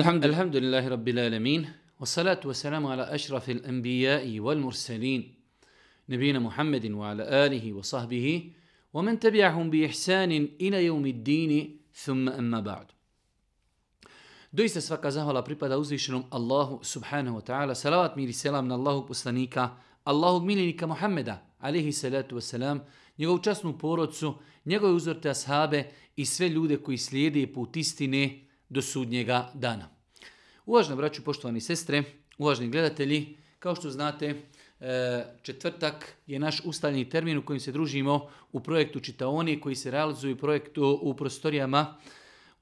الحمد, الحمد لله رب العالمين والصلاة والسلام على أشرف الأنبياء والمرسلين نبينا محمد وعلى آله وصحبه ومن تبعهم بإحسان إلى يوم الدين ثم أما بعد دويس سفاك زهولا بريبا دوزيشنم الله سبحانه وتعالى سلامات ميري سلام من الله بسلنيك الله ميلينك محمد عليه الصلاة والسلام njegovu časnu porodcu, njegove uzorte ashabe i sve ljude koji slijede put istine do sudnjega dana. Uvažna braću, poštovani sestre, uvažni gledatelji, kao što znate, e, četvrtak je naš ustavljeni termin u kojim se družimo u projektu Čitaoni koji se realizuje u projektu u prostorijama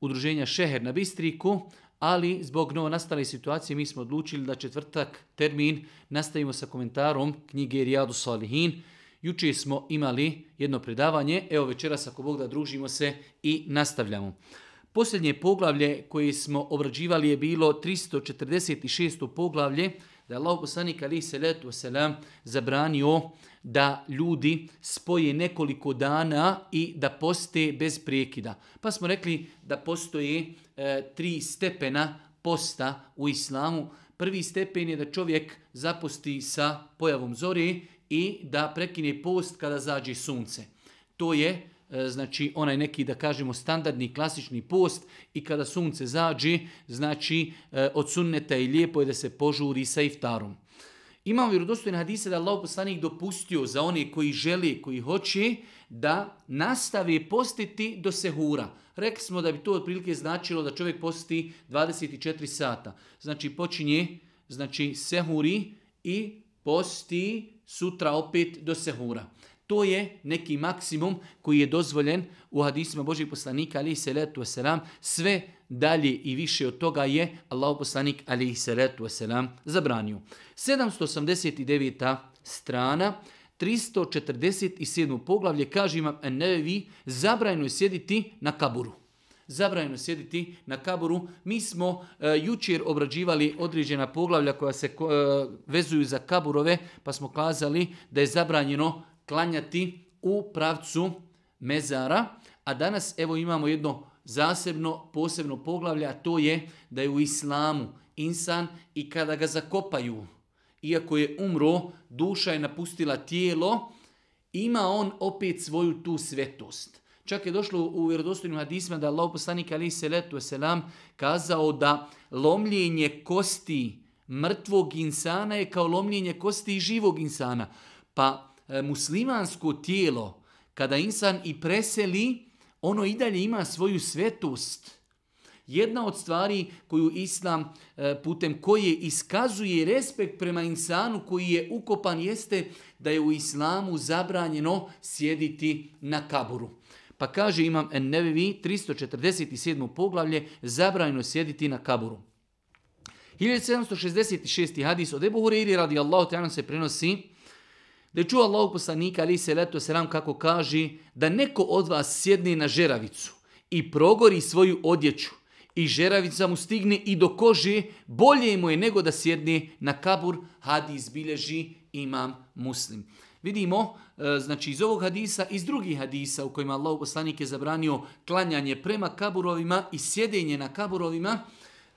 udruženja Šeher na Bistriku, ali zbog novo nastale situacije mi smo odlučili da četvrtak termin nastavimo sa komentarom knjige Rijadu Salihin. Juče smo imali jedno predavanje, evo večeras ako Bog da družimo se i nastavljamo. Posljednje poglavlje koje smo obrađivali je bilo 346. poglavlje da je Allah poslanik alaih salatu wasalam zabranio da ljudi spoje nekoliko dana i da poste bez prekida. Pa smo rekli da postoje e, tri stepena posta u islamu. Prvi stepen je da čovjek zaposti sa pojavom zore i da prekine post kada zađe sunce. To je E, znači onaj neki da kažemo standardni klasični post i kada sunce zađe, znači e, od sunneta i lijepo je da se požuri sa iftarom. Imam vjerodostojen hadise da Allah poslanik dopustio za one koji želi, koji hoće, da nastave postiti do sehura. Rekli smo da bi to otprilike značilo da čovjek posti 24 sata. Znači počinje znači sehuri i posti sutra opet do sehura. Uh, To je neki maksimum koji je dozvoljen u hadisima Božih poslanika, ali se letu selam sve dalje i više od toga je Allah poslanik, ali ih se letu selam zabranio. 789. strana, 347. poglavlje, kaže imam Nevi, zabrajno je sjediti na kaburu. Zabrajno je sjediti na kaburu. Mi smo e, jučer obrađivali određena poglavlja koja se e, vezuju za kaburove, pa smo kazali da je zabranjeno klanjati u pravcu mezara, a danas evo imamo jedno zasebno, posebno poglavlje, a to je da je u islamu insan i kada ga zakopaju, iako je umro, duša je napustila tijelo, ima on opet svoju tu svetost. Čak je došlo u vjerodostojnim hadisima da Allah poslanik Ali Seletu Selam kazao da lomljenje kosti mrtvog insana je kao lomljenje kosti živog insana. Pa E, muslimansko tijelo, kada insan i preseli, ono i dalje ima svoju svetost. Jedna od stvari koju Islam e, putem koje iskazuje respekt prema insanu koji je ukopan jeste da je u Islamu zabranjeno sjediti na kaburu. Pa kaže imam Ennevevi 347. poglavlje zabranjeno sjediti na kaburu. 1766. hadis od Ebu Huriri radijallahu ta'ala se prenosi da čuva Allahog poslanika ali se leto se ram kako kaže da neko od vas sjedne na žeravicu i progori svoju odjeću i žeravica mu stigne i do kože, bolje mu je nego da sjedne na kabur, hadis bilježi imam muslim. Vidimo, e, znači iz ovog hadisa, iz drugih hadisa u kojima Allah poslanik je zabranio klanjanje prema kaburovima i sjedenje na kaburovima,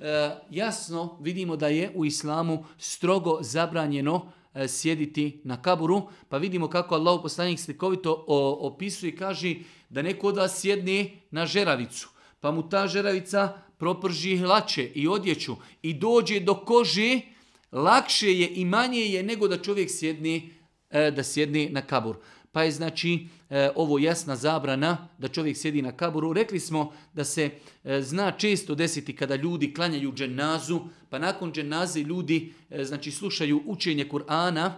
Eh, jasno vidimo da je u islamu strogo zabranjeno eh, sjediti na kaburu, pa vidimo kako Allah poslanik slikovito opisuje i kaže da neko od vas sjedne na žeravicu, pa mu ta žeravica proprži hlače i odjeću i dođe do kože, lakše je i manje je nego da čovjek sjedne, eh, da sjedne na kaburu pa je znači e, ovo jasna zabrana da čovjek sjedi na kaburu. Rekli smo da se e, zna često desiti kada ljudi klanjaju dženazu, pa nakon dženaze ljudi e, znači slušaju učenje Kur'ana,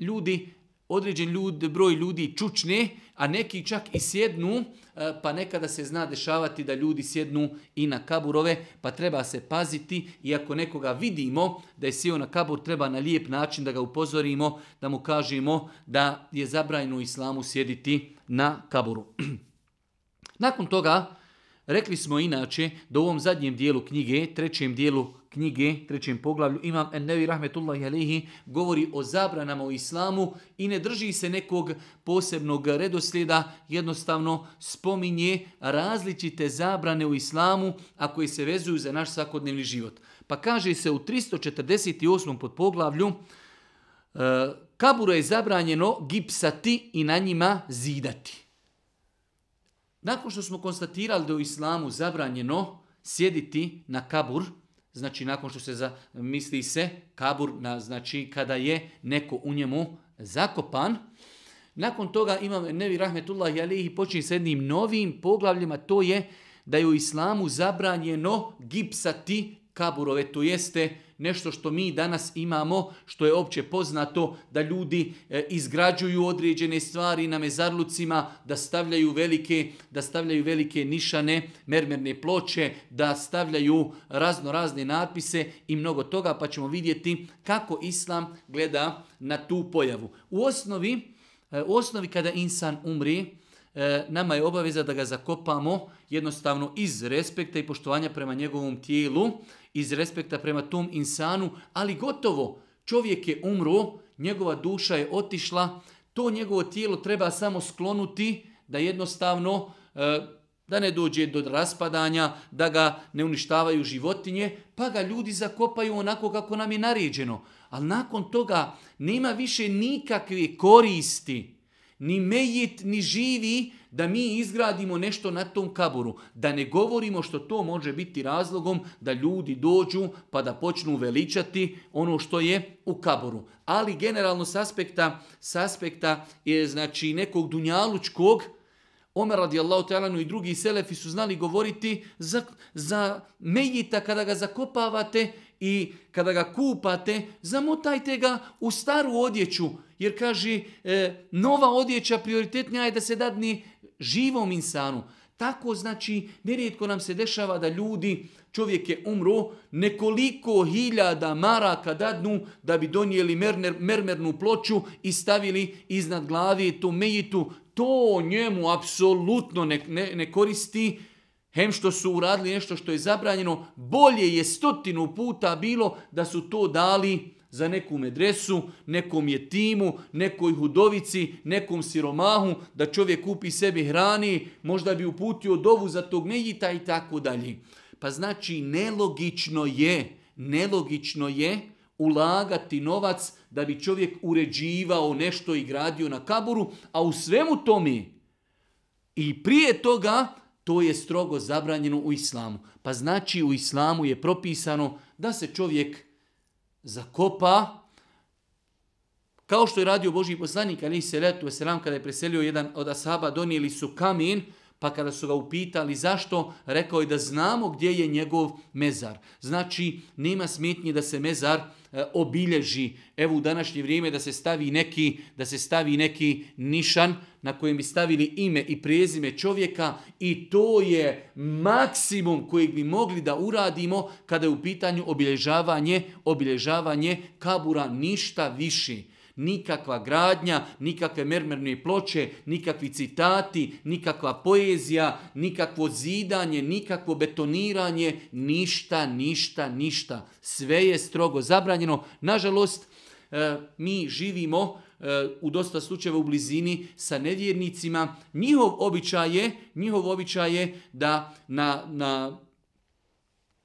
ljudi određen ljud, broj ljudi čučne, a neki čak i sjednu, e, pa nekada se zna dešavati da ljudi sjednu i na kaburove, pa treba se paziti i ako nekoga vidimo da je sjeo na kabur, treba na lijep način da ga upozorimo, da mu kažemo da je zabrajno u islamu sjediti na kaburu. Nakon toga, rekli smo inače da u ovom zadnjem dijelu knjige, trećem dijelu knjige, trećem poglavlju, imam Ennevi Rahmetullahi Alehi, govori o zabranama u islamu i ne drži se nekog posebnog redoslijeda, jednostavno spominje različite zabrane u islamu, a koje se vezuju za naš svakodnevni život. Pa kaže se u 348. pod poglavlju, e, kaburo je zabranjeno gipsati i na njima zidati. Nakon što smo konstatirali da u islamu zabranjeno sjediti na kaburu, znači nakon što se misli se kabur, na, znači kada je neko u njemu zakopan. Nakon toga imam Nevi Rahmetullah Jalihi počinje s jednim novim poglavljima, to je da je u islamu zabranjeno gipsati kaburove, to jeste uh, nešto što mi danas imamo, što je opće poznato, da ljudi e, izgrađuju određene stvari na mezarlucima, da stavljaju velike, da stavljaju velike nišane, mermerne ploče, da stavljaju razno razne natpise i mnogo toga, pa ćemo vidjeti kako Islam gleda na tu pojavu. U osnovi, e, u osnovi kada insan umri, E, nama je obaveza da ga zakopamo jednostavno iz respekta i poštovanja prema njegovom tijelu, iz respekta prema tom insanu, ali gotovo čovjek je umro, njegova duša je otišla, to njegovo tijelo treba samo sklonuti da jednostavno e, da ne dođe do raspadanja, da ga ne uništavaju životinje, pa ga ljudi zakopaju onako kako nam je naređeno. Ali nakon toga nema više nikakve koristi ni mejit, ni živi, da mi izgradimo nešto na tom kaburu. Da ne govorimo što to može biti razlogom da ljudi dođu pa da počnu veličati ono što je u kaburu. Ali generalno s aspekta, s aspekta je znači nekog dunjalučkog, Omer radijallahu ta'alanu i drugi selefi su znali govoriti za, za mejita kada ga zakopavate i kada ga kupate, zamotajte ga u staru odjeću, jer kaže e, nova odjeća prioritetnija je da se dadni živom insanu. Tako znači, nerijetko nam se dešava da ljudi, čovjek je umro, nekoliko hiljada maraka dadnu da bi donijeli merner, mermernu ploču i stavili iznad glavi tu mejitu. To njemu apsolutno ne, ne, ne koristi, hem što su uradili nešto što je zabranjeno, bolje je stotinu puta bilo da su to dali uh, za neku medresu, nekom je timu, nekoj hudovici, nekom siromahu, da čovjek kupi sebi hrani, možda bi uputio dovu za tog medjita i tako dalje. Pa znači nelogično je, nelogično je ulagati novac da bi čovjek uređivao nešto i gradio na kaburu, a u svemu tome i prije toga to je strogo zabranjeno u islamu. Pa znači u islamu je propisano da se čovjek zakopa, kao što je radio Boži poslanik, ali se letu veselam, kada je preselio jedan od asaba, donijeli su kamen, Pa kada su ga upitali zašto, rekao je da znamo gdje je njegov mezar. Znači, nema smetnje da se mezar e, obilježi. Evo u današnje vrijeme da se stavi neki, da se stavi neki nišan na kojem bi stavili ime i prezime čovjeka i to je maksimum kojeg bi mogli da uradimo kada je u pitanju obilježavanje, obilježavanje kabura ništa više. Nikakva gradnja, nikakve mermerne ploče, nikakvi citati, nikakva poezija, nikakvo zidanje, nikakvo betoniranje, ništa, ništa, ništa. Sve je strogo zabranjeno. Nažalost, e, mi živimo e, u dosta slučajeva u blizini sa nevjernicima. Njihov običaj je, njihov običaj je da na, na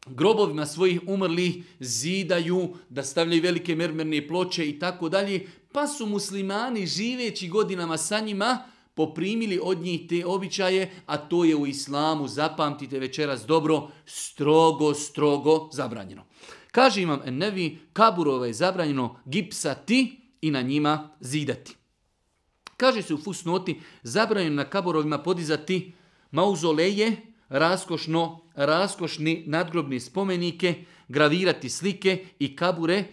grobovima svojih umrlih zidaju, da stavljaju velike mermerne ploče i tako dalje pa su muslimani živeći godinama sa njima poprimili od njih te običaje, a to je u islamu, zapamtite večeras dobro, strogo, strogo zabranjeno. Kaže imam Ennevi, kaburova je zabranjeno gipsati i na njima zidati. Kaže se u fusnoti, zabranjeno na kaburovima podizati mauzoleje, raskošno, raskošni nadgrobni spomenike, gravirati slike i kabure,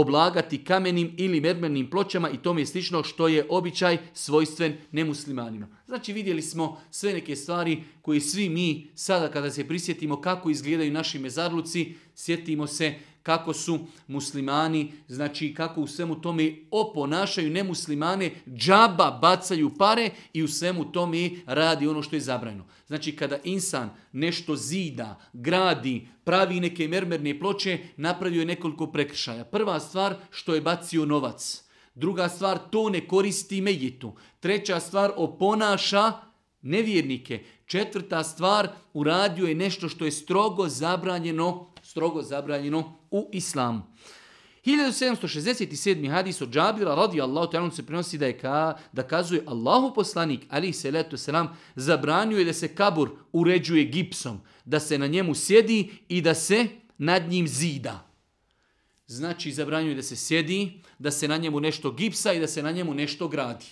oblagati kamenim ili mermernim pločama i tome slično što je običaj svojstven nemuslimanima. Znači vidjeli smo sve neke stvari koje svi mi sada kada se prisjetimo kako izgledaju naši mezarluci, sjetimo se kako su muslimani, znači kako u svemu tome oponašaju nemuslimane, džaba bacaju pare i u svemu tome radi ono što je zabrajno. Znači kada insan nešto zida, gradi, pravi neke mermerne ploče, napravio je nekoliko prekršaja. Prva stvar što je bacio novac. Druga stvar, to ne koristi medjetu. Treća stvar, oponaša nevjernike. Četvrta stvar, uradio je nešto što je strogo zabranjeno strogo zabranjeno u islamu. 1767. hadis od Džabira radijallahu ta'ala se prenosi da je ka, da kazuje Allahu poslanik ali se letu selam zabranjuje da se kabur uređuje gipsom, da se na njemu sjedi i da se nad njim zida. Znači zabranjuje da se sjedi, da se na njemu nešto gipsa i da se na njemu nešto gradi.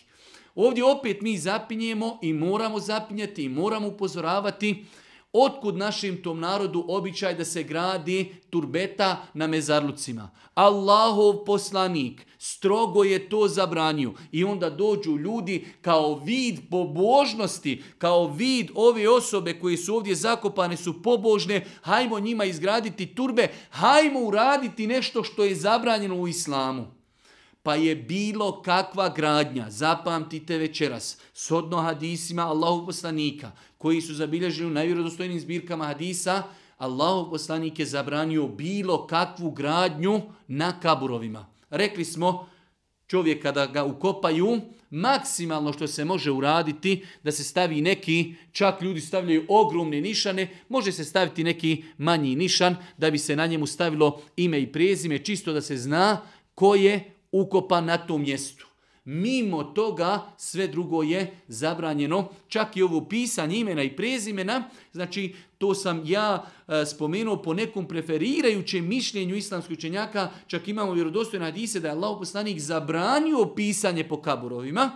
Ovdje opet mi zapinjemo i moramo zapinjati i moramo upozoravati uh, otkud našim tom narodu običaj da se gradi turbeta na mezarlucima. Allahov poslanik strogo je to zabranio i onda dođu ljudi kao vid pobožnosti, kao vid ove osobe koje su ovdje zakopane su pobožne, hajmo njima izgraditi turbe, hajmo uraditi nešto što je zabranjeno u islamu. Pa je bilo kakva gradnja, zapamtite večeras, sodno hadisima Allahov poslanika, koji su zabilježeni u najvjerodostojnim zbirkama hadisa, Allahov poslanik je zabranio bilo kakvu gradnju na kaburovima. Rekli smo, čovjek kada ga ukopaju, maksimalno što se može uraditi da se stavi neki, čak ljudi stavljaju ogromne nišane, može se staviti neki manji nišan da bi se na njemu stavilo ime i prezime, čisto da se zna ko je ukopan na tom mjestu. Mimo toga sve drugo je zabranjeno. Čak i ovo pisanje imena i prezimena, znači to sam ja e, spomenuo po nekom preferirajućem mišljenju islamskih učenjaka, čak imamo vjerodostojne hadise da je Allah poslanik zabranio pisanje po kaburovima,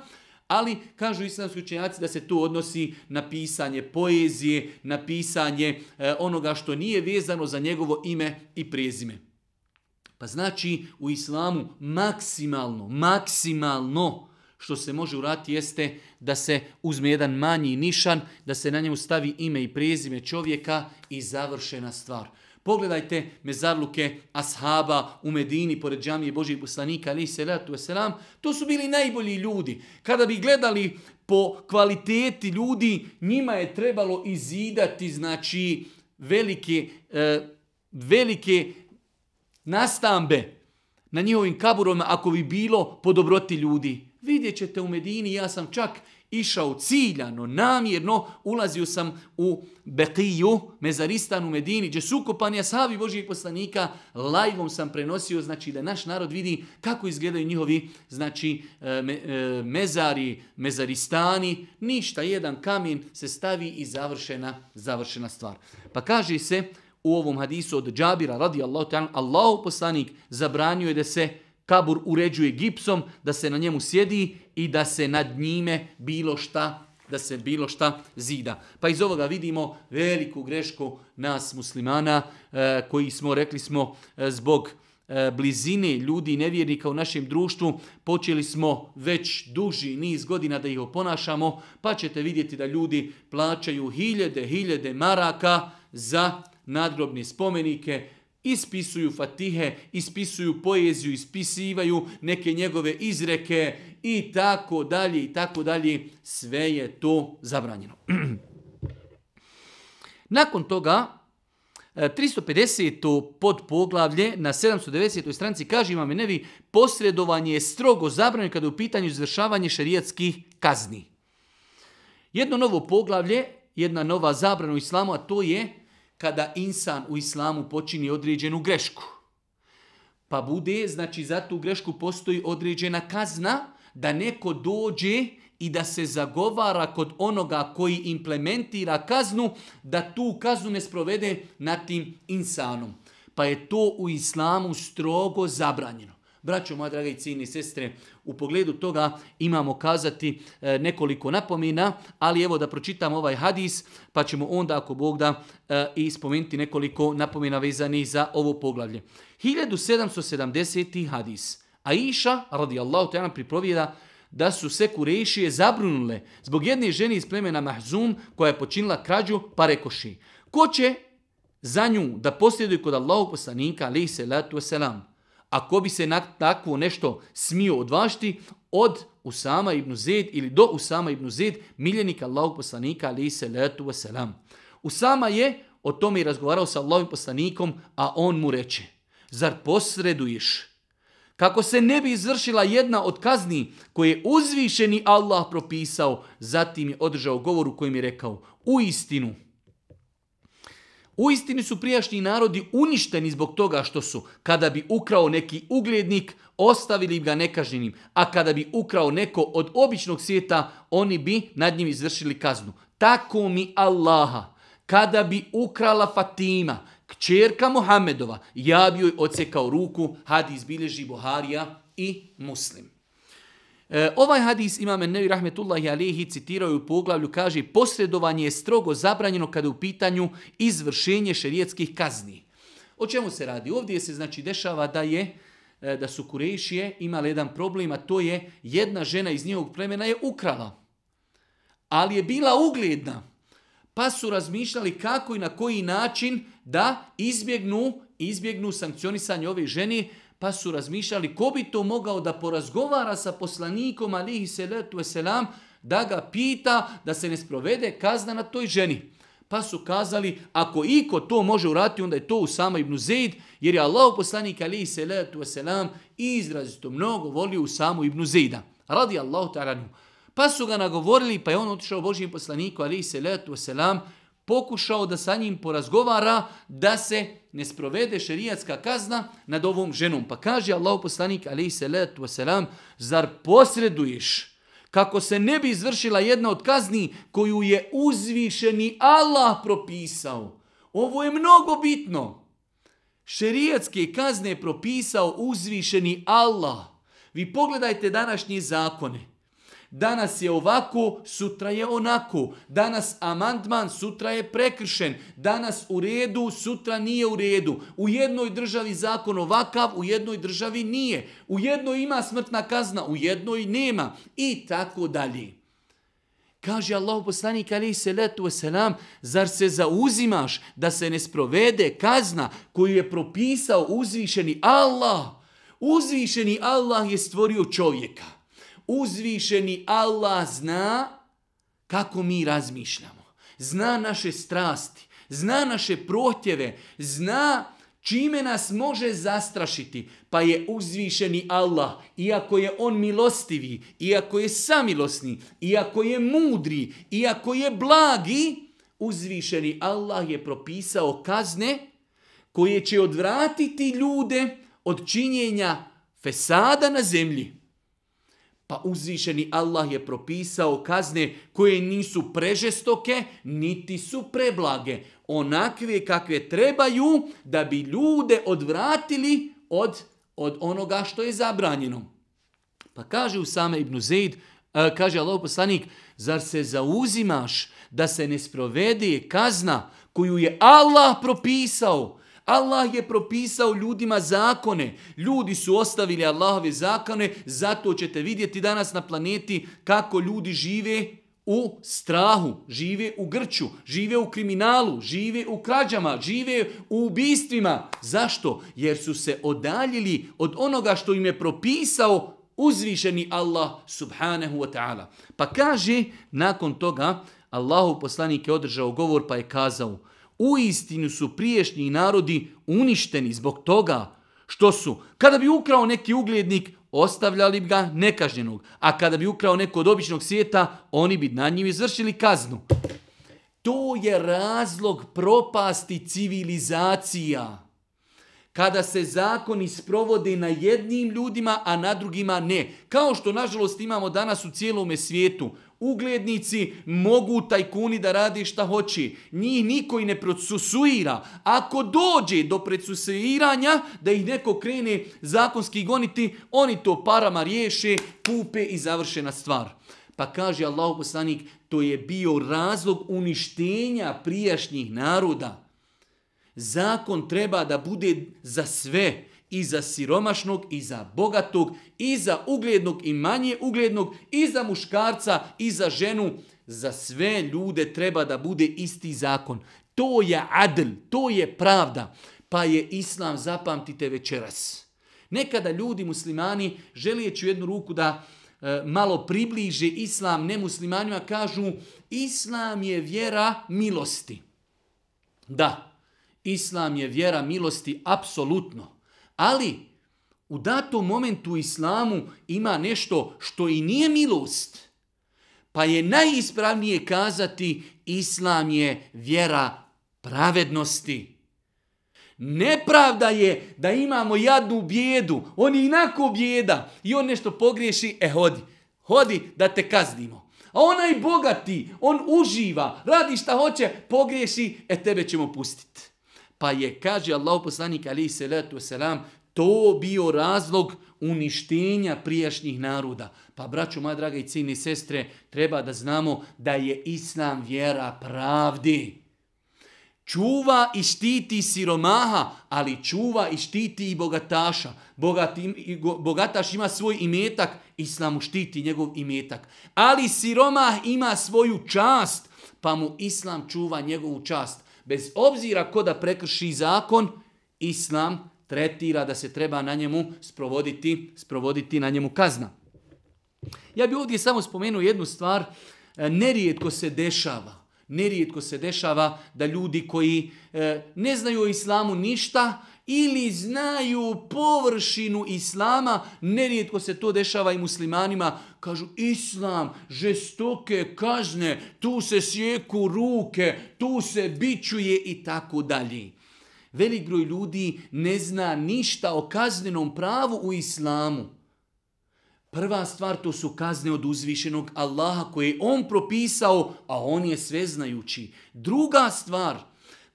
ali kažu islamski učenjaci da se to odnosi na pisanje poezije, na pisanje e, onoga što nije vezano za njegovo ime i prezime. Pa znači u islamu maksimalno, maksimalno što se može urati jeste da se uzme jedan manji nišan, da se na njemu stavi ime i prezime čovjeka i završena stvar. Pogledajte mezarluke ashaba u Medini pored džamije Božih poslanika ali se letu selam, to su bili najbolji ljudi. Kada bi gledali po kvaliteti ljudi, njima je trebalo izidati znači velike e, velike nastambe na njihovim kaburovima ako bi bilo po dobroti ljudi. Vidjet ćete u Medini, ja sam čak išao ciljano, namjerno, ulazio sam u Bekiju, mezaristan u Medini, gdje su ukopani asavi Božijeg poslanika, lajvom sam prenosio, znači da naš narod vidi kako izgledaju njihovi znači, e, me, me, mezari, mezaristani, ništa, jedan kamen se stavi i završena, završena stvar. Pa kaže se, u ovom hadisu od Džabira radi Allahu ta'ala, Allahu poslanik zabranio je da se kabur uređuje gipsom, da se na njemu sjedi i da se nad njime bilo šta da se bilo šta zida. Pa iz ovoga vidimo veliku grešku nas muslimana e, koji smo, rekli smo, e, zbog e, blizine ljudi nevjernika u našem društvu, počeli smo već duži niz godina da ih oponašamo, pa ćete vidjeti da ljudi plaćaju hiljede, hiljede maraka, za nadgrobne spomenike, ispisuju fatihe, ispisuju poeziju, ispisivaju neke njegove izreke i tako dalje i tako dalje. Sve je to zabranjeno. Nakon toga, 350. E, pod poglavlje na 790. stranici kaže imam nevi posredovanje je strogo zabranjeno kada je u pitanju izvršavanje šarijatskih kazni. Jedno novo poglavlje, jedna nova zabrana u islamu, a to je kada insan u islamu počini određenu grešku. Pa bude, znači za tu grešku postoji određena kazna da neko dođe i da se zagovara kod onoga koji implementira kaznu da tu kaznu ne sprovede nad tim insanom. Pa je to u islamu strogo zabranjeno. Braćo, moja draga i cijeni sestre, u pogledu toga imamo kazati e, nekoliko napomina, ali evo da pročitam ovaj hadis, pa ćemo onda, ako Bog da, e, i spomenuti nekoliko napomina vezani za ovo poglavlje. 1770. hadis. A Iša, radijallahu ta'ala, pripovijeda da su se kurejšije zabrunule zbog jedne žene iz plemena Mahzum koja je počinila krađu, pa rekoši. Ko će za nju da posljeduje kod Allahog poslanika, alaih salatu wasalam? a ko bi se takvo nešto smio odvašti od Usama ibn Zed ili do Usama ibn Zed, miljenika Allahog poslanika, ali se letu wasalam. Usama je o tome i razgovarao sa Allahovim poslanikom, a on mu reče, zar posreduješ? Kako se ne bi izvršila jedna od kazni koje je uzvišeni Allah propisao, zatim je održao govor u kojem je rekao, u istinu, U istini su prijašnji narodi uništeni zbog toga što su, kada bi ukrao neki uglednik, ostavili ga nekažnjenim, a kada bi ukrao neko od običnog svijeta, oni bi nad njim izvršili kaznu. Tako mi Allaha, kada bi ukrala Fatima, kćerka Muhammedova, ja bi joj odsekao ruku, hadi izbilježi Buharija i Muslim. E, ovaj hadis imame Nevi Rahmetullahi Alehi citiraju u poglavlju, kaže posredovanje je strogo zabranjeno kada u pitanju izvršenje šerijetskih kazni. O čemu se radi? Ovdje se znači dešava da je e, da su kurejšije imali jedan problem, a to je jedna žena iz njegovog plemena je ukrala. Ali je bila ugledna. Pa su razmišljali kako i na koji način da izbjegnu, izbjegnu sankcionisanje ove žene, pa su razmišljali ko bi to mogao da porazgovara sa poslanikom alihi salatu wasalam da ga pita da se ne sprovede kazna na toj ženi. Pa su kazali ako iko to može urati onda je to Usama ibn Zaid jer je Allah poslanik alihi salatu wasalam izrazito mnogo volio Usama ibn Zaida. Radi Allahu ta'ala Pa su ga nagovorili pa je on otišao Božijem poslaniku alihi salatu wasalam pokušao da sa njim porazgovara da se ne sprovede šerijatska kazna nad ovom ženom. Pa kaže Allah poslanik, alaih salatu wasalam, zar posreduješ kako se ne bi izvršila jedna od kazni koju je uzvišeni Allah propisao? Ovo je mnogo bitno. Šerijatske kazne je propisao uzvišeni Allah. Vi pogledajte današnje zakone. Danas je ovako, sutra je onako. Danas amandman, sutra je prekršen. Danas u redu, sutra nije u redu. U jednoj državi zakon ovakav, u jednoj državi nije. U jednoj ima smrtna kazna, u jednoj nema. I tako dalje. Kaže Allah poslanik alaihi salatu wasalam, zar se zauzimaš da se ne sprovede kazna koju je propisao uzvišeni Allah? Uzvišeni Allah je stvorio čovjeka uzvišeni Allah zna kako mi razmišljamo. Zna naše strasti, zna naše protjeve, zna čime nas može zastrašiti. Pa je uzvišeni Allah, iako je on milostivi, iako je samilosni, iako je mudri, iako je blagi, uzvišeni Allah je propisao kazne koje će odvratiti ljude od činjenja fesada na zemlji. Pa uzvišeni Allah je propisao kazne koje nisu prežestoke, niti su preblage. Onakve kakve trebaju da bi ljude odvratili od, od onoga što je zabranjeno. Pa kaže u same Ibn Zaid, kaže Allah poslanik, zar se zauzimaš da se ne sprovede kazna koju je Allah propisao, Allah je propisao ljudima zakone. Ljudi su ostavili Allahove zakone, zato ćete vidjeti danas na planeti kako ljudi žive u strahu, žive u grču, žive u kriminalu, žive u krađama, žive u ubistvima. Zašto? Jer su se odaljili od onoga što im je propisao uzvišeni Allah subhanahu wa ta'ala. Pa kaže nakon toga, Allahu poslanik je održao govor pa je kazao, u istinu su priješnji narodi uništeni zbog toga što su, kada bi ukrao neki uglednik, ostavljali bi ga nekažnjenog, a kada bi ukrao neko od običnog svijeta, oni bi na njim izvršili kaznu. To je razlog propasti civilizacija. Kada se zakoni sprovode na jednim ljudima, a na drugima ne. Kao što, nažalost, imamo danas u cijelome svijetu, Uglednici mogu tajkuni da radi šta hoće. Njih niko i ne procesuira. Ako dođe do procesuiranja da ih neko krene zakonski goniti, oni to parama riješe, kupe i završena stvar. Pa kaže Allah poslanik, to je bio razlog uništenja prijašnjih naroda. Zakon treba da bude za sve i za siromašnog i za bogatog i za uglednog i manje uglednog, i za muškarca, i za ženu. Za sve ljude treba da bude isti zakon. To je adl, to je pravda. Pa je islam, zapamtite večeras. Nekada ljudi muslimani želijeću jednu ruku da e, malo približe islam nemuslimanima, kažu islam je vjera milosti. Da, islam je vjera milosti, apsolutno. Ali u datom momentu islamu ima nešto što i nije milost, pa je najispravnije kazati islam je vjera pravednosti. Nepravda je da imamo jadnu bijedu, on je inako bijeda i on nešto pogriješi, e hodi, hodi da te kaznimo. A onaj bogati, on uživa, radi šta hoće, pogriješi, e tebe ćemo pustiti. Pa je, kaže Allah poslanik alaihi salatu wasalam, to bio razlog uništenja prijašnjih naroda. Pa braću, moja draga i cijeni sestre, treba da znamo da je Islam vjera pravdi. Čuva i štiti siromaha, ali čuva i štiti i bogataša. Bogati, bogataš ima svoj imetak, Islam štiti njegov imetak. Ali siromah ima svoju čast, pa mu Islam čuva njegovu čast. Bez obzira ko da prekrši zakon, Islam tretira da se treba na njemu sprovoditi, sprovoditi na njemu kazna. Ja bih ovdje samo spomenuo jednu stvar, e, nerijetko se dešava, nerijetko se dešava da ljudi koji e, ne znaju o islamu ništa ili znaju površinu islama, nerijetko se to dešava i muslimanima, kažu islam, žestoke kazne, tu se sjeku ruke, tu se bićuje i tako dalje. Velik broj ljudi ne zna ništa o kaznenom pravu u islamu. Prva stvar to su kazne od uzvišenog Allaha koje je on propisao, a on je sveznajući. Druga stvar,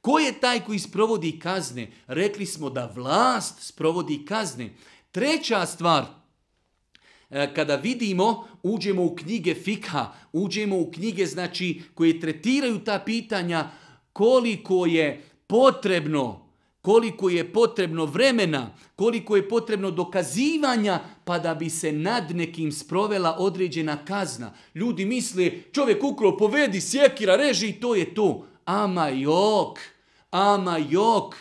ko je taj koji sprovodi kazne? Rekli smo da vlast sprovodi kazne. Treća stvar, e, kada vidimo, uđemo u knjige fikha, uđemo u knjige znači koje tretiraju ta pitanja koliko je potrebno koliko je potrebno vremena, koliko je potrebno dokazivanja pa da bi se nad nekim sprovela određena kazna. Ljudi misle, čovjek ukro povedi, sjekira, reži i to je to. Ama jok, ama jok,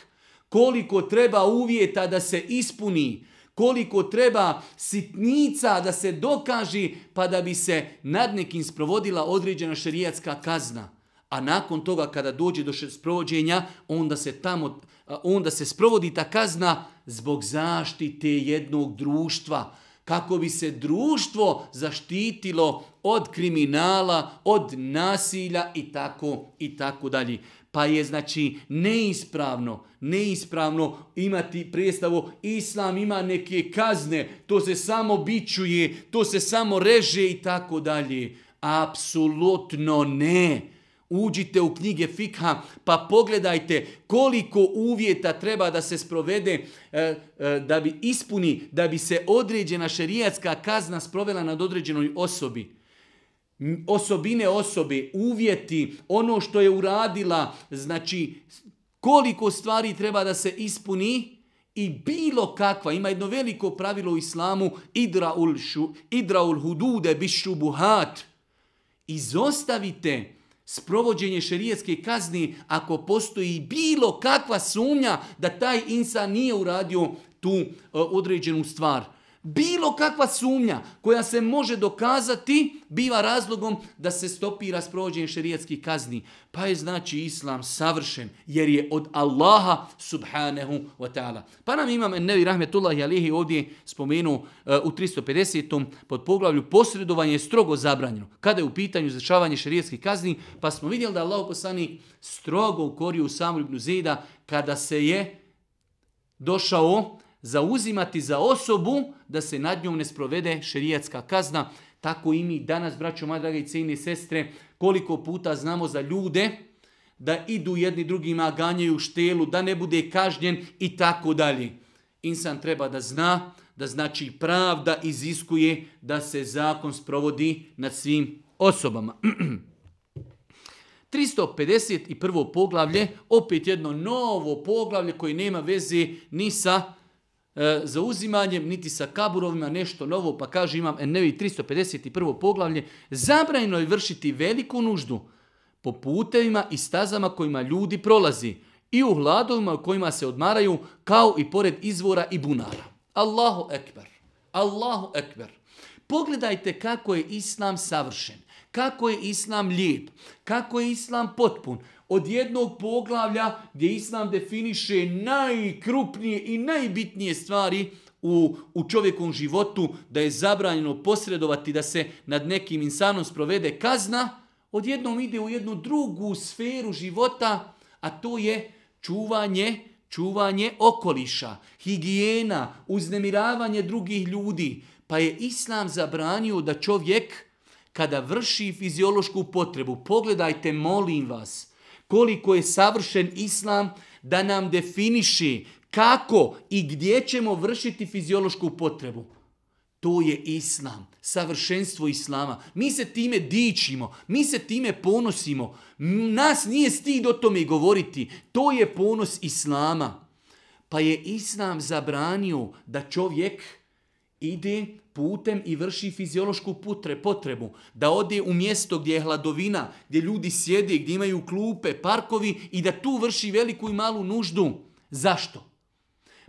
koliko treba uvjeta da se ispuni, koliko treba sitnica da se dokaži pa da bi se nad nekim sprovodila određena šerijatska kazna a nakon toga kada dođe do sprovođenja, onda se tamo onda se sprovodi ta kazna zbog zaštite jednog društva, kako bi se društvo zaštitilo od kriminala, od nasilja i tako i tako dalje. Pa je znači neispravno, neispravno imati predstavu islam ima neke kazne, to se samo bičuje, to se samo reže i tako dalje. Apsolutno ne. Apsolutno ne. Uđite u knjige fikha pa pogledajte koliko uvjeta treba da se sprovede e, e, da bi ispuni, da bi se određena šerijatska kazna sprovela nad određenoj osobi. Osobine osobe, uvjeti, ono što je uradila, znači koliko stvari treba da se ispuni i bilo kakva. Ima jedno veliko pravilo u islamu, idraul, šu, idraul hudude bi šubuhat. Izostavite uvjeti sprovođenje šerijetske kazni ako postoji bilo kakva sumnja da taj insan nije uradio tu e, određenu stvar. Bilo kakva sumnja koja se može dokazati biva razlogom da se stopi rasprovođenje šerijetskih kazni. Pa je znači islam savršen jer je od Allaha subhanahu wa ta'ala. Pa nam imam Ennevi Rahmetullahi Alihi ovdje spomenu eh, u 350. pod poglavlju posredovanje je strogo zabranjeno kada je u pitanju zrečavanje šerijetskih kazni pa smo vidjeli da Allah poslani strogo ukorio u samolibnu zida kada se je došao zauzimati za osobu da se nad njom ne sprovede šerijatska kazna. Tako i mi danas, braćo, moja draga i cijene sestre, koliko puta znamo za ljude da idu jedni drugima, ganjaju štelu, da ne bude kažnjen i tako dalje. Insan treba da zna da znači pravda iziskuje da se zakon sprovodi nad svim osobama. 351. poglavlje, opet jedno novo poglavlje koje nema veze ni sa E, zauzimanjem, niti sa kaburovima, nešto novo, pa kaže imam Enevi 351. poglavlje, zabrajno je vršiti veliku nuždu po putevima i stazama kojima ljudi prolazi i u hladovima kojima se odmaraju kao i pored izvora i bunara. Allahu ekber. Allahu ekber. Pogledajte kako je Islam savršen, kako je Islam lijep, kako je Islam potpun, od jednog poglavlja gdje Islam definiše najkrupnije i najbitnije stvari u, u čovjekom životu, da je zabranjeno posredovati da se nad nekim insanom sprovede kazna, odjednom ide u jednu drugu sferu života, a to je čuvanje čuvanje okoliša, higijena, uznemiravanje drugih ljudi. Pa je Islam zabranio da čovjek, kada vrši fiziološku potrebu, pogledajte, molim vas, koliko je savršen islam da nam definiši kako i gdje ćemo vršiti fiziološku potrebu. To je islam, savršenstvo islama. Mi se time dičimo, mi se time ponosimo. Nas nije stid o tome govoriti. To je ponos islama. Pa je islam zabranio da čovjek ide putem i vrši fiziološku putre, potrebu da ode u mjesto gdje je hladovina, gdje ljudi sjede, gdje imaju klupe, parkovi i da tu vrši veliku i malu nuždu. Zašto?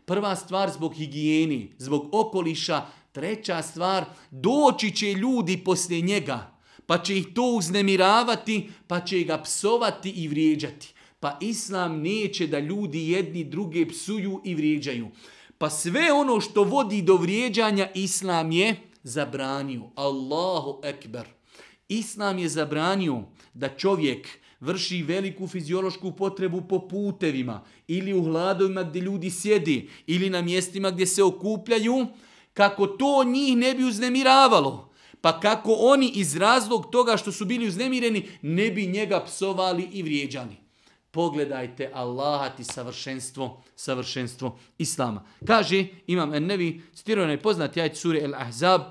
Prva stvar zbog higijeni, zbog okoliša, treća stvar, doći će ljudi poslije njega, pa će ih to uznemiravati, pa će ga psovati i vrijeđati. Pa islam neće da ljudi jedni druge psuju i vrijeđaju. Pa sve ono što vodi do vrijeđanja Islam je zabranio. Allahu ekber. Islam je zabranio da čovjek vrši veliku fiziološku potrebu po putevima ili u hladovima gdje ljudi sjedi ili na mjestima gdje se okupljaju, kako to njih ne bi uznemiravalo. Pa kako oni iz razlog toga što su bili uznemireni ne bi njega psovali i vrijeđali pogledajte Allaha ti savršenstvo, savršenstvo Islama. Kaže Imam Ennevi, citirano je poznati ajit suri El Ahzab,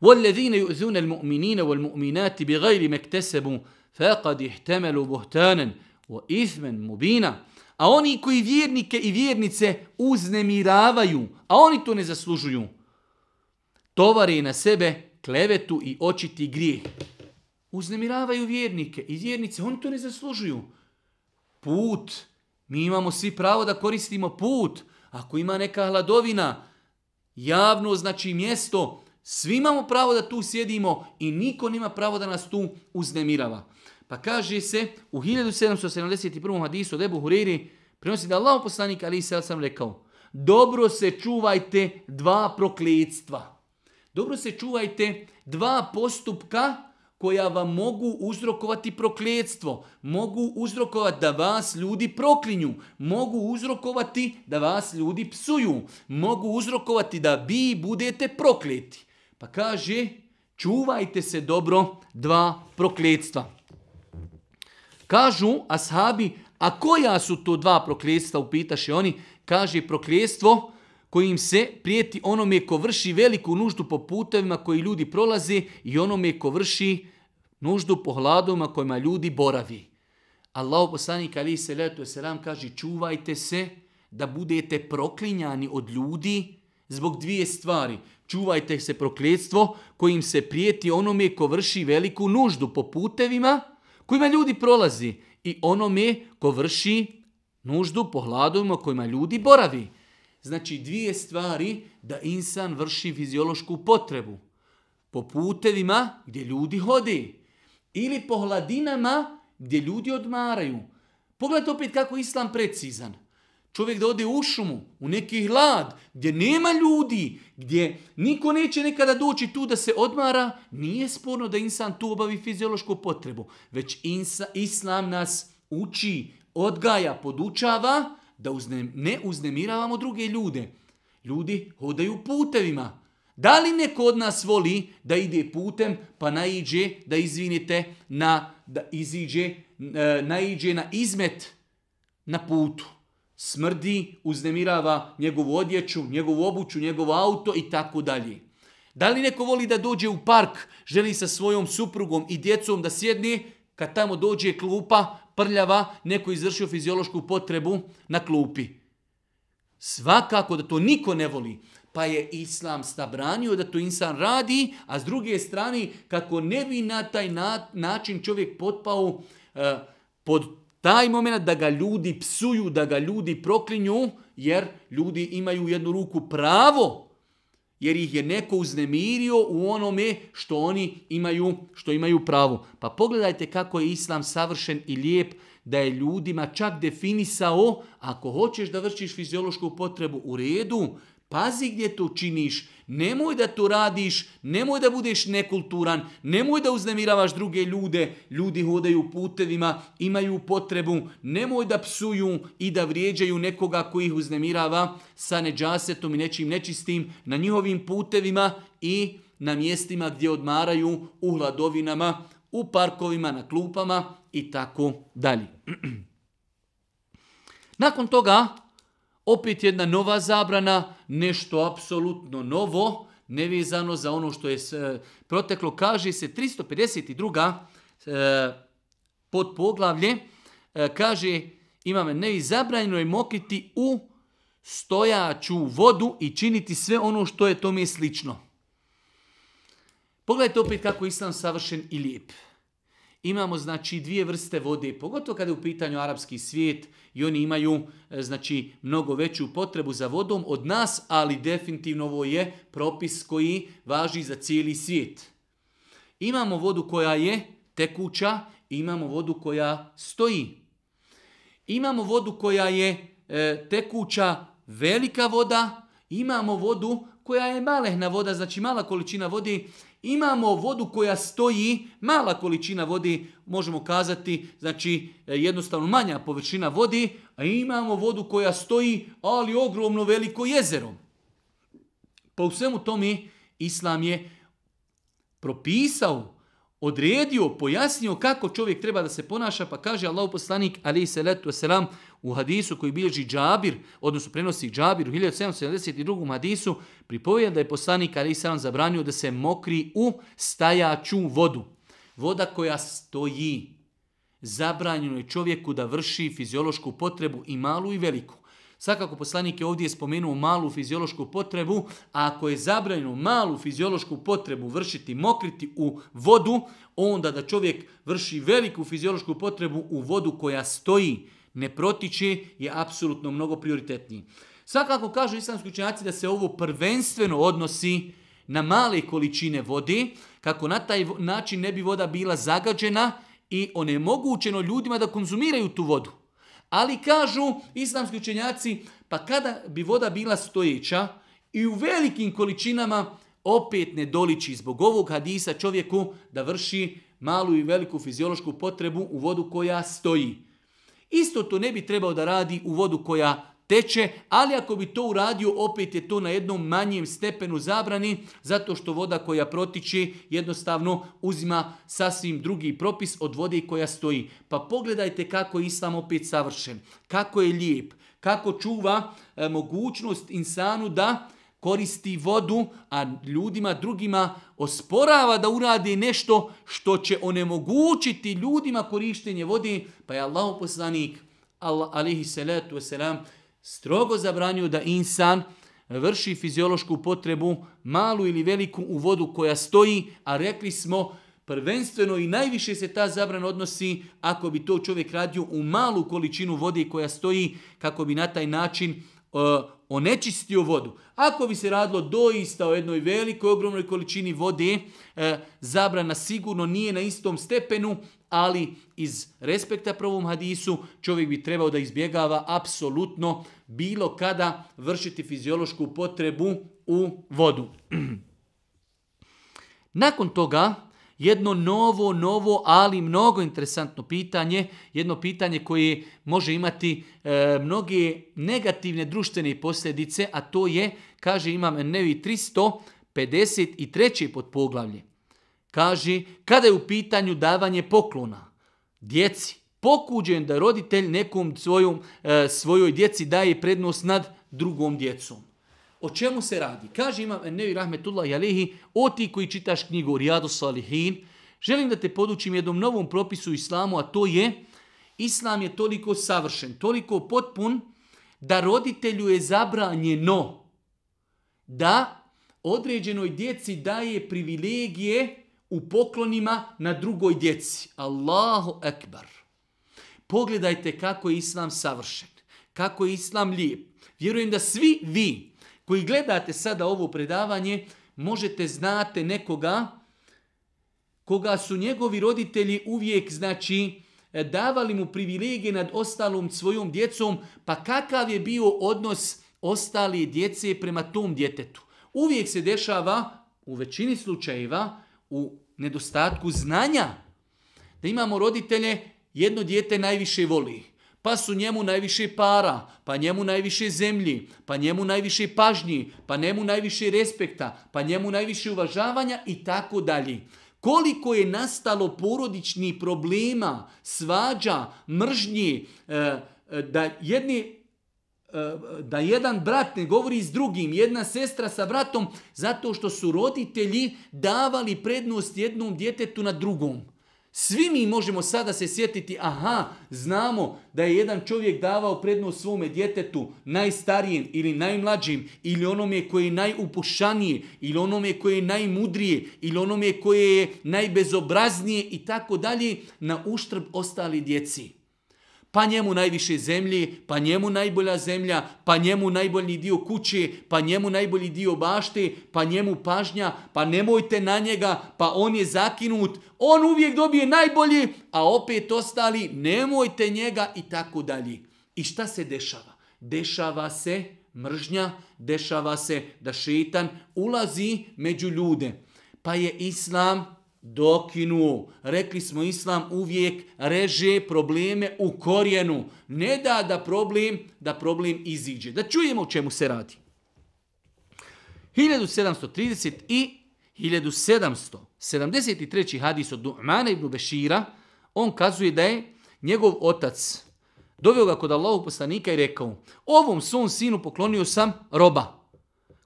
وَالَّذِينَ يُؤْذُونَ الْمُؤْمِنِينَ وَالْمُؤْمِنَاتِ بِغَيْرِ مَكْتَسَبُوا فَقَدْ اِحْتَمَلُوا بُهْتَانًا وَإِثْمًا مُبِينًا A oni koji vjernike i vjernice uznemiravaju, a oni to ne zaslužuju, tovare na sebe klevetu i očiti grijeh. Uznemiravaju vjernike i vjernice, oni to ne zaslužuju put. Mi imamo svi pravo da koristimo put. Ako ima neka hladovina, javno znači mjesto, svi imamo pravo da tu sjedimo i niko nima pravo da nas tu uznemirava. Pa kaže se u 1771. hadisu od Ebu Huriri, prenosi da Allah poslanik Ali Isel sam rekao, dobro se čuvajte dva prokljedstva. Dobro se čuvajte dva postupka koji koja vam mogu uzrokovati prokljedstvo, mogu uzrokovati da vas ljudi proklinju, mogu uzrokovati da vas ljudi psuju, mogu uzrokovati da vi budete prokljeti. Pa kaže, čuvajte se dobro dva prokljedstva. Kažu ashabi, a koja su to dva prokljedstva, upitaše oni, kaže prokljedstvo, prokljedstvo, kojim se prijeti onome ko vrši veliku nuždu po putevima koji ljudi prolazi i onome ko vrši nuždu po hladovima kojima ljudi boravi. Allah poslanik ali se letu selam kaže čuvajte se da budete proklinjani od ljudi zbog dvije stvari. Čuvajte se prokletstvo kojim se prijeti onome ko vrši veliku nuždu po putevima kojima ljudi prolazi i onome ko vrši nuždu po hladovima kojima ljudi boravi. Znači dvije stvari da insan vrši fiziološku potrebu. Po putevima gdje ljudi hode ili po hladinama gdje ljudi odmaraju. Pogled opet kako islam precizan. Čovjek da ode u šumu, u neki hlad, gdje nema ljudi, gdje niko neće nekada doći tu da se odmara, nije sporno da insan tu obavi fiziološku potrebu. Već insa, islam nas uči, odgaja, podučava, da uznem, ne uznemiravamo druge ljude. Ljudi hodaju putevima. Da li neko od nas voli da ide putem, pa naiđe, da izvinite, na, da iziđe, e, naiđe na izmet na putu? Smrdi, uznemirava njegovu odjeću, njegovu obuću, njegovo auto i tako dalje. Da li neko voli da dođe u park, želi sa svojom suprugom i djecom da sjedne, kad tamo dođe klupa, prljava, neko izvršio fiziološku potrebu na klupi. Svakako da to niko ne voli, pa je islam stabranio da to insan radi, a s druge strane, kako ne bi na taj na, način čovjek potpao e, pod taj moment da ga ljudi psuju, da ga ljudi proklinju, jer ljudi imaju u jednu ruku pravo jer ih je neko uznemirio u onome što oni imaju, što imaju pravo. Pa pogledajte kako je islam savršen i lijep da je ljudima čak definisao ako hoćeš da vršiš fiziološku potrebu u redu, Pazi gdje to činiš, nemoj da to radiš, nemoj da budeš nekulturan, nemoj da uznemiravaš druge ljude, ljudi hodaju putevima, imaju potrebu, nemoj da psuju i da vrijeđaju nekoga koji ih uznemirava sa neđasetom i nečim nečistim na njihovim putevima i na mjestima gdje odmaraju u hladovinama, u parkovima, na klupama i tako dalje. Nakon toga, opet jedna nova zabrana, nešto apsolutno novo, nevezano za ono što je e, proteklo, kaže se 352. pod poglavlje, kaže, imame, nevizabranjeno je mokiti u stojaču vodu i činiti sve ono što je tome slično. Pogledajte opet kako islam savršen i lijep. 352. 352 imamo znači dvije vrste vode, pogotovo kada je u pitanju arapski svijet i oni imaju e, znači mnogo veću potrebu za vodom od nas, ali definitivno ovo je propis koji važi za cijeli svijet. Imamo vodu koja je tekuća, imamo vodu koja stoji. Imamo vodu koja je e, tekuća, velika voda, imamo vodu koja je malehna voda, znači mala količina vode, imamo vodu koja stoji, mala količina vodi, možemo kazati, znači e, jednostavno manja površina vodi, a imamo vodu koja stoji, ali ogromno veliko jezero. Pa u svemu tome Islam je propisao, odredio, pojasnio kako čovjek treba da se ponaša, pa kaže Allah poslanik, ali se letu selam, u hadisu koji bilježi Džabir, odnosno prenosi Džabir u 1772. hadisu, pripovijem da je poslanik Ali Isalam zabranio da se mokri u stajaču vodu. Voda koja stoji, zabranjeno je čovjeku da vrši fiziološku potrebu i malu i veliku. Svakako poslanik je ovdje spomenuo malu fiziološku potrebu, a ako je zabranjeno malu fiziološku potrebu vršiti mokriti u vodu, onda da čovjek vrši veliku fiziološku potrebu u vodu koja stoji, ne protiče je apsolutno mnogo prioritetniji. Svakako kažu islamski učenjaci da se ovo prvenstveno odnosi na male količine vode, kako na taj način ne bi voda bila zagađena i onemogućeno ljudima da konzumiraju tu vodu. Ali kažu islamski učenjaci, pa kada bi voda bila stojeća i u velikim količinama opet ne doliči zbog ovog hadisa čovjeku da vrši malu i veliku fiziološku potrebu u vodu koja stoji. Isto to ne bi trebao da radi u vodu koja teče, ali ako bi to uradio, opet je to na jednom manjem stepenu zabrani, zato što voda koja protiče jednostavno uzima sasvim drugi propis od vode koja stoji. Pa pogledajte kako je islam opet savršen, kako je lijep, kako čuva e, mogućnost insanu da koristi vodu, a ljudima drugima osporava da urade nešto što će onemogućiti ljudima korištenje vode, pa je Allah poslanik, Allah, alihi salatu wasalam, strogo zabranio da insan vrši fiziološku potrebu, malu ili veliku, u vodu koja stoji, a rekli smo, prvenstveno i najviše se ta zabrana odnosi ako bi to čovjek radio u malu količinu vode koja stoji, kako bi na taj način uh, onečistio vodu. Ako bi se radilo doista o jednoj velikoj, ogromnoj količini vode, e, zabrana sigurno nije na istom stepenu, ali iz respekta prvom hadisu čovjek bi trebao da izbjegava apsolutno bilo kada vršiti fiziološku potrebu u vodu. Nakon toga, jedno novo, novo, ali mnogo interesantno pitanje, jedno pitanje koje može imati e, mnoge negativne društvene posljedice, a to je, kaže imam Nevi 353. pod poglavlje, kaže kada je u pitanju davanje poklona djeci, pokuđen da roditelj nekom svojom, e, svojoj djeci daje prednost nad drugom djecom. O čemu se radi? Kaže imam Nevi Rahmetullah Jalehi, o ti koji čitaš knjigu Rijadu Salihin, želim da te podučim jednom novom propisu islamu, a to je islam je toliko savršen, toliko potpun, da roditelju je zabranjeno da određenoj djeci daje privilegije u poklonima na drugoj djeci. Allahu ekbar. Pogledajte kako je islam savršen, kako je islam lijep. Vjerujem da svi vi koji gledate sada ovo predavanje, možete znate nekoga koga su njegovi roditelji uvijek, znači, e, davali mu privilegije nad ostalom svojom djecom, pa kakav je bio odnos ostali djece prema tom djetetu. Uvijek se dešava, u većini slučajeva, u nedostatku znanja, da imamo roditelje, jedno djete najviše voli pa su njemu najviše para, pa njemu najviše zemlji, pa njemu najviše pažnji, pa njemu najviše respekta, pa njemu najviše uvažavanja i tako dalje. Koliko je nastalo porodični problema, svađa, mržnji, e, e, da jedni e, da jedan brat ne govori s drugim, jedna sestra sa bratom, zato što su roditelji davali prednost jednom djetetu na drugom. Svi mi možemo sada se sjetiti, aha, znamo da je jedan čovjek davao prednost svome djetetu, najstarijem ili najmlađim, ili onome koje je najupušanije, ili onome koje je najmudrije, ili onome koje je najbezobraznije i tako dalje, na uštrb ostali djeci pa njemu najviše zemlje, pa njemu najbolja zemlja, pa njemu najbolji dio kuće, pa njemu najbolji dio bašte, pa njemu pažnja, pa nemojte na njega, pa on je zakinut, on uvijek dobije najbolje, a opet ostali nemojte njega i tako dalje. I šta se dešava? Dešava se mržnja, dešava se da šetan ulazi među ljude. Pa je islam dokinuo. Rekli smo, islam uvijek reže probleme u korijenu. Ne da da problem, da problem iziđe. Da čujemo u čemu se radi. 1730 i 1773. hadis od Du'mana ibn Bešira, on kazuje da je njegov otac doveo ga kod Allahog poslanika i rekao, ovom svom sinu poklonio sam roba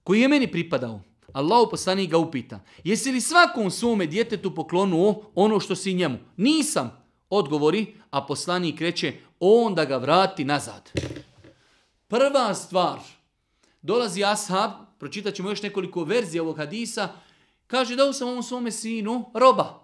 koji je meni pripadao. Allahu poslanik ga upita, jesi li svakom svome djetetu poklonuo ono što si njemu? Nisam, odgovori, a poslanik reče, onda ga vrati nazad. Prva stvar, dolazi ashab, pročitat ćemo još nekoliko verzija ovog hadisa, kaže, dao sam ovom svome sinu roba.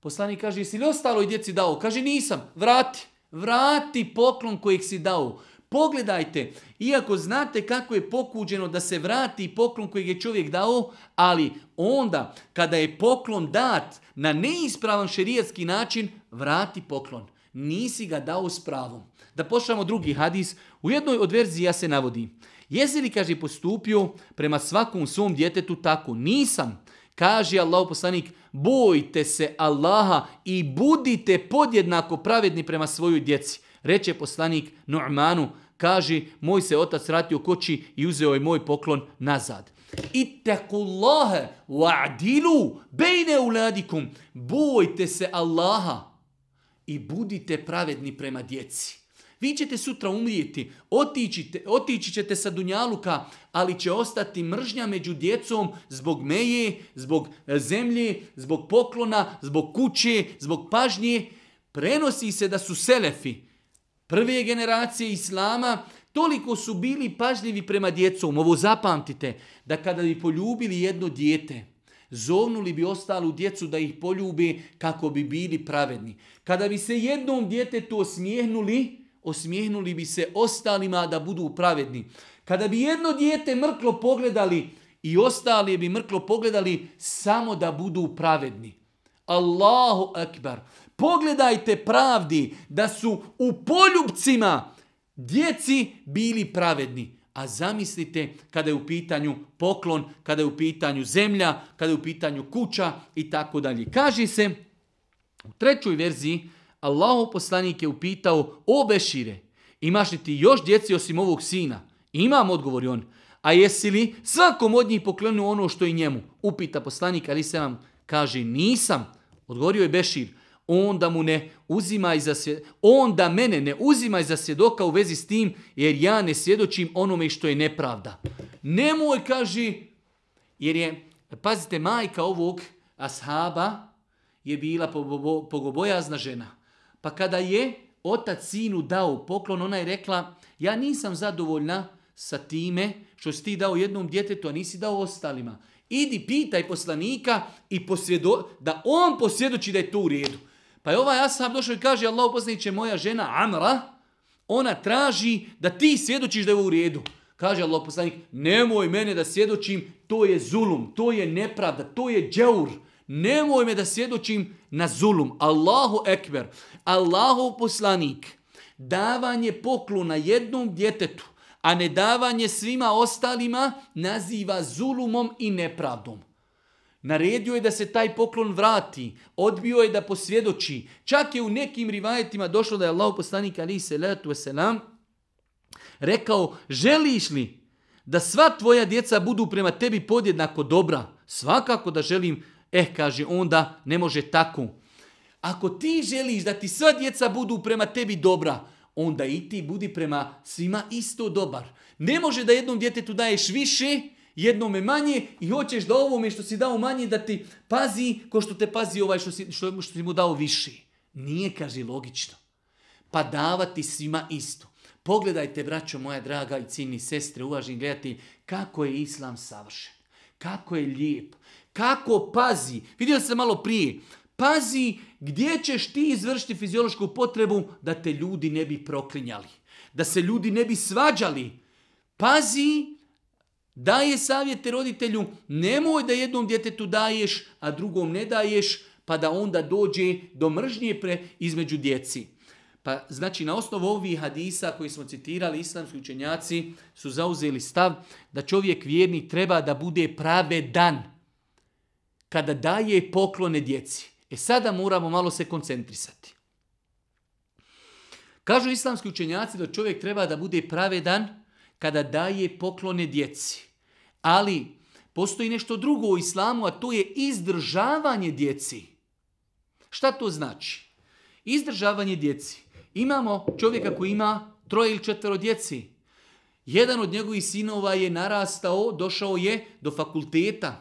Poslanik kaže, jesi li ostaloj djeci dao? Kaže, nisam, vrati, vrati poklon kojeg si dao. Pogledajte, iako znate kako je pokuđeno da se vrati poklon koji je čovjek dao, ali onda kada je poklon dat na neispravan šerijatski način, vrati poklon. Nisi ga dao s pravom. Da pošlamo drugi hadis, u jednoj od verzija se navodi. Jesi li, kaže, postupio prema svakom svom djetetu tako? Nisam, kaže Allah poslanik, bojte se Allaha i budite podjednako pravedni prema svojoj djeci. Reče poslanik Nu'manu, no kaže moj se otac ratio koči i uzeo je moj poklon nazad. Ittaqullaha wa'dilu baina uladikum. Bojte se Allaha i budite pravedni prema djeci. Vi ćete sutra umrijeti, otićite, otići ćete sa Dunjaluka, ali će ostati mržnja među djecom zbog meje, zbog e, zemlje, zbog poklona, zbog kuće, zbog pažnje. Prenosi se da su selefi, prve generacije Islama, toliko su bili pažljivi prema djecom. Ovo zapamtite, da kada bi poljubili jedno dijete, zovnuli bi ostalu djecu da ih poljubi kako bi bili pravedni. Kada bi se jednom djetetu osmijehnuli, osmijehnuli bi se ostalima da budu pravedni. Kada bi jedno dijete mrklo pogledali i ostali bi mrklo pogledali samo da budu pravedni. Allahu akbar. Allahu akbar. Pogledajte pravdi da su u poljubcima djeci bili pravedni. A zamislite kada je u pitanju poklon, kada je u pitanju zemlja, kada je u pitanju kuća i tako dalje. Kaže se u trećoj verziji Allah poslanik je upitao o Bešire, imaš li ti još djeci osim ovog sina? Imam, odgovor on. A jesi li svakom od njih poklenuo ono što je njemu? Upita poslanik, ali se vam kaže nisam. Odgovorio je Bešir onda mu ne uzima za onda mene ne uzima za svjedoka u vezi s tim jer ja ne svjedočim onome što je nepravda. Nemoj kaži jer je pazite majka ovog ashaba je bila pogobojazna žena. Pa kada je otac sinu dao poklon, ona je rekla ja nisam zadovoljna sa time što si ti dao jednom djetetu, a nisi dao ostalima. Idi, pitaj poslanika i posvjedo, da on posvjedoči da je to u redu. Pa je ovaj ashab došao i kaže, Allah poslaniće, moja žena Amra, ona traži da ti svjedočiš da je u redu. Kaže Allah poslanik, nemoj mene da svjedočim, to je zulum, to je nepravda, to je džaur. Nemoj me da svjedočim na zulum. Allahu ekber, Allahu poslanik, davanje poklona jednom djetetu, a ne davanje svima ostalima, naziva zulumom i nepravdom. Naredio je da se taj poklon vrati, odbio je da posvjedoči. Čak je u nekim rivajetima došlo da je Allah poslanik ali se letu selam rekao, želiš li da sva tvoja djeca budu prema tebi podjednako dobra? Svakako da želim, eh, kaže, onda ne može tako. Ako ti želiš da ti sva djeca budu prema tebi dobra, onda i ti budi prema svima isto dobar. Ne može da jednom djetetu daješ više, jednome manje i hoćeš da ovome što si dao manje da ti pazi ko što te pazi ovaj što si, što, što si mu dao više. Nije, kaže, logično. Pa davati svima isto. Pogledajte, braćo moja draga i ciljni sestre, uvažni gledatelj, kako je islam savršen. Kako je lijep. Kako pazi. Vidio sam malo prije. Pazi gdje ćeš ti izvršiti fiziološku potrebu da te ljudi ne bi proklinjali. Da se ljudi ne bi svađali. Pazi daje savjete roditelju, nemoj da jednom djetetu daješ, a drugom ne daješ, pa da onda dođe do mržnje pre između djeci. Pa znači na osnovu ovih hadisa koji smo citirali, islamski učenjaci su zauzeli stav da čovjek vjerni treba da bude pravedan kada daje poklone djeci. E sada moramo malo se koncentrisati. Kažu islamski učenjaci da čovjek treba da bude pravedan dan kada daje poklone djeci. Ali postoji nešto drugo u islamu, a to je izdržavanje djeci. Šta to znači? Izdržavanje djeci. Imamo čovjeka koji ima troje ili četvero djeci. Jedan od njegovih sinova je narastao, došao je do fakulteta.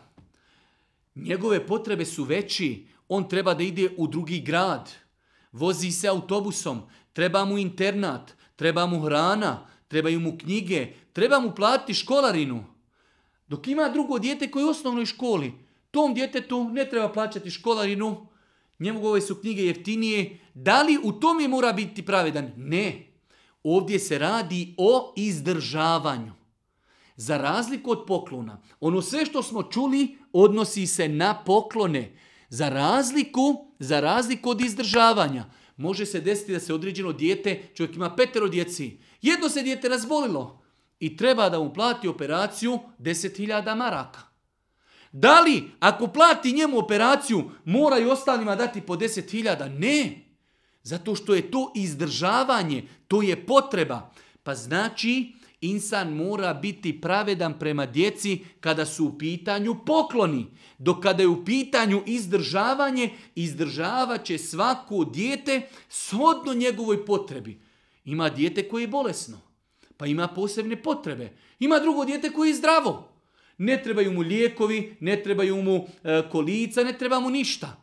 Njegove potrebe su veći, on treba da ide u drugi grad. Vozi se autobusom, treba mu internat, treba mu hrana, trebaju mu knjige, treba mu platiti školarinu. Dok ima drugo djete koje je u osnovnoj školi, tom djetetu ne treba plaćati školarinu, njemu ove su knjige jeftinije, da li u tom je mora biti pravedan? Ne. Ovdje se radi o izdržavanju. Za razliku od poklona, ono sve što smo čuli odnosi se na poklone. Za razliku, za razliku od izdržavanja, može se desiti da se određeno dijete, čovjek ima petero djeci, Jedno se djete razbolilo i treba da mu plati operaciju 10.000 maraka. Da li ako plati njemu operaciju mora i ostalima dati po 10.000? Ne. Zato što je to izdržavanje, to je potreba. Pa znači insan mora biti pravedan prema djeci kada su u pitanju pokloni. Dok kada je u pitanju izdržavanje, izdržavaće svako djete shodno njegovoj potrebi. Ima dijete koje je bolesno, pa ima posebne potrebe. Ima drugo dijete koje je zdravo. Ne trebaju mu lijekovi, ne trebaju mu e, kolica, ne treba mu ništa.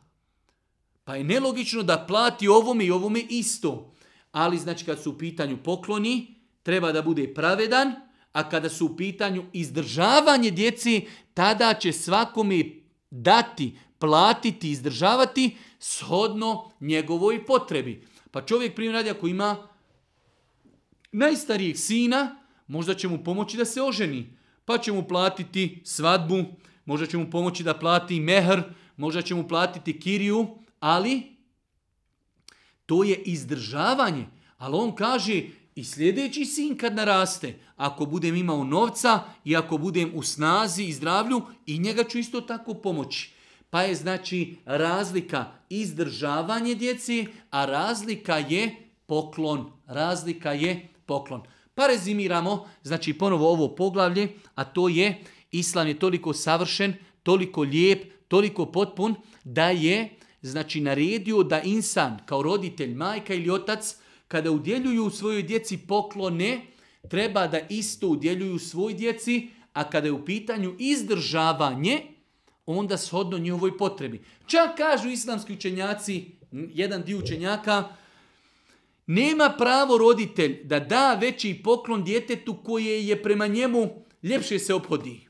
Pa je nelogično da plati ovome i ovome isto. Ali znači kad su u pitanju pokloni, treba da bude pravedan, a kada su u pitanju izdržavanje djeci, tada će svakome dati, platiti, izdržavati shodno njegovoj potrebi. Pa čovjek primjer radi ako ima najstarijeg sina, možda će mu pomoći da se oženi, pa će mu platiti svadbu, možda će mu pomoći da plati mehr, možda će mu platiti kiriju, ali to je izdržavanje. Ali on kaže, i sljedeći sin kad naraste, ako budem imao novca i ako budem u snazi i zdravlju, i njega ću isto tako pomoći. Pa je znači razlika izdržavanje djeci, a razlika je poklon, razlika je poklon. Pa rezimiramo, znači ponovo ovo poglavlje, a to je Islam je toliko savršen, toliko lijep, toliko potpun, da je znači naredio da insan kao roditelj, majka ili otac, kada udjeljuju svojoj djeci poklone, treba da isto udjeljuju svoj djeci, a kada je u pitanju izdržavanje, onda shodno njihovoj potrebi. Čak kažu islamski učenjaci, jedan dio učenjaka, Nema pravo roditelj da da veći poklon djetetu koje je prema njemu ljepše se obhodi.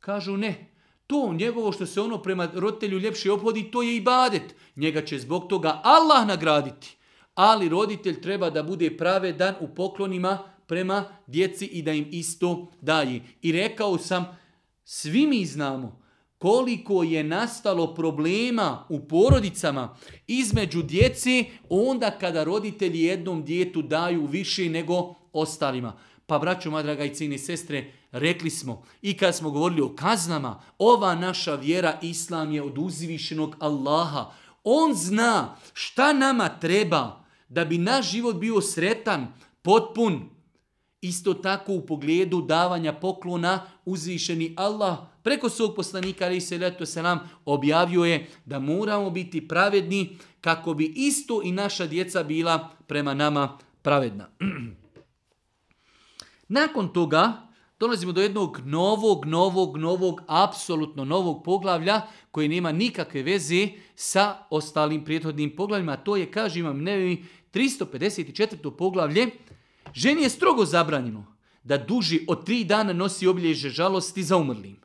Kažu ne, to njegovo što se ono prema roditelju ljepše obhodi, to je ibadet. Njega će zbog toga Allah nagraditi. Ali roditelj treba da bude pravedan u poklonima prema djeci i da im isto daje. I rekao sam, svi mi znamo koliko je nastalo problema u porodicama između djeci onda kada roditelji jednom djetu daju više nego ostalima. Pa braćo, moja draga i cini sestre, rekli smo i kad smo govorili o kaznama, ova naša vjera islam je od uzvišenog Allaha. On zna šta nama treba da bi naš život bio sretan, potpun, Isto tako u pogledu davanja poklona uzvišeni Allah preko svog poslanika ali se leto se nam objavio je da moramo biti pravedni kako bi isto i naša djeca bila prema nama pravedna. Nakon toga dolazimo do jednog novog, novog, novog, apsolutno novog poglavlja koji nema nikakve veze sa ostalim prijethodnim poglavljima. To je, kažem vam, ne, 354. poglavlje Ženi je strogo zabranjeno da duži od tri dana nosi obilježe žalosti za umrlim.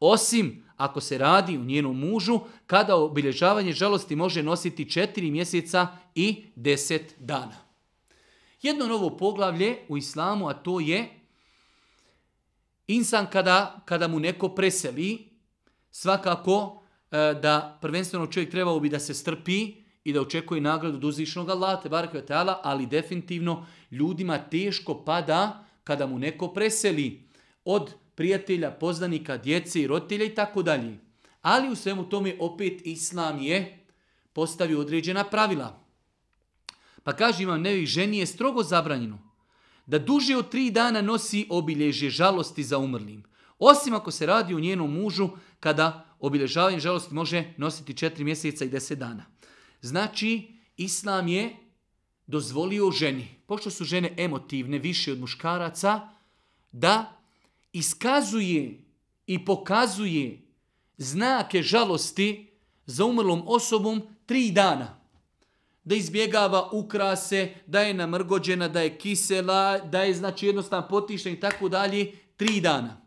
Osim ako se radi u njenom mužu, kada obilježavanje žalosti može nositi četiri mjeseca i deset dana. Jedno novo poglavlje u islamu, a to je insan kada, kada mu neko preseli, svakako e, da prvenstveno čovjek trebao bi da se strpi, i da očekuje nagradu od uzvišenog Allaha, tebareke ve teala, ali definitivno ljudima teško pada kada mu neko preseli od prijatelja, poznanika, djece i roditelja i tako dalje. Ali u svemu tome opet Islam je postavio određena pravila. Pa kaže imam nevih ženi je strogo zabranjeno da duže od tri dana nosi obilježje žalosti za umrlim. Osim ako se radi o njenom mužu kada obilježavanje žalosti može nositi četiri mjeseca i deset dana. Znači, islam je dozvolio ženi, pošto su žene emotivne, više od muškaraca, da iskazuje i pokazuje znake žalosti za umrlom osobom tri dana. Da izbjegava ukrase, da je namrgođena, da je kisela, da je znači jednostavno potišna i tako dalje, tri dana.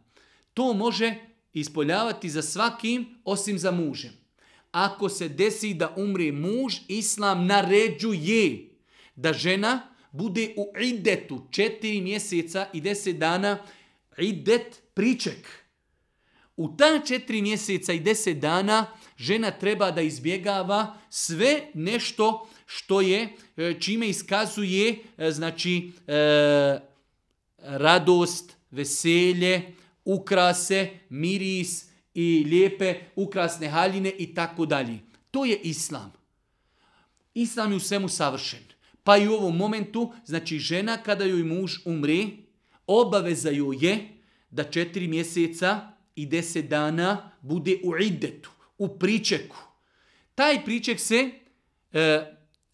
To može ispoljavati za svakim, osim za mužem ako se desi da umre muž, islam naređuje da žena bude u idetu četiri mjeseca i deset dana idet priček. U ta četiri mjeseca i deset dana žena treba da izbjegava sve nešto što je, e, čime iskazuje e, znači, e, radost, veselje, ukrase, miris, e, i lijepe ukrasne haljine i tako dalje. To je islam. Islam je u svemu savršen. Pa i u ovom momentu, znači žena kada joj muž umre, obaveza joj je da četiri mjeseca i deset dana bude u idetu, u pričeku. Taj priček se e,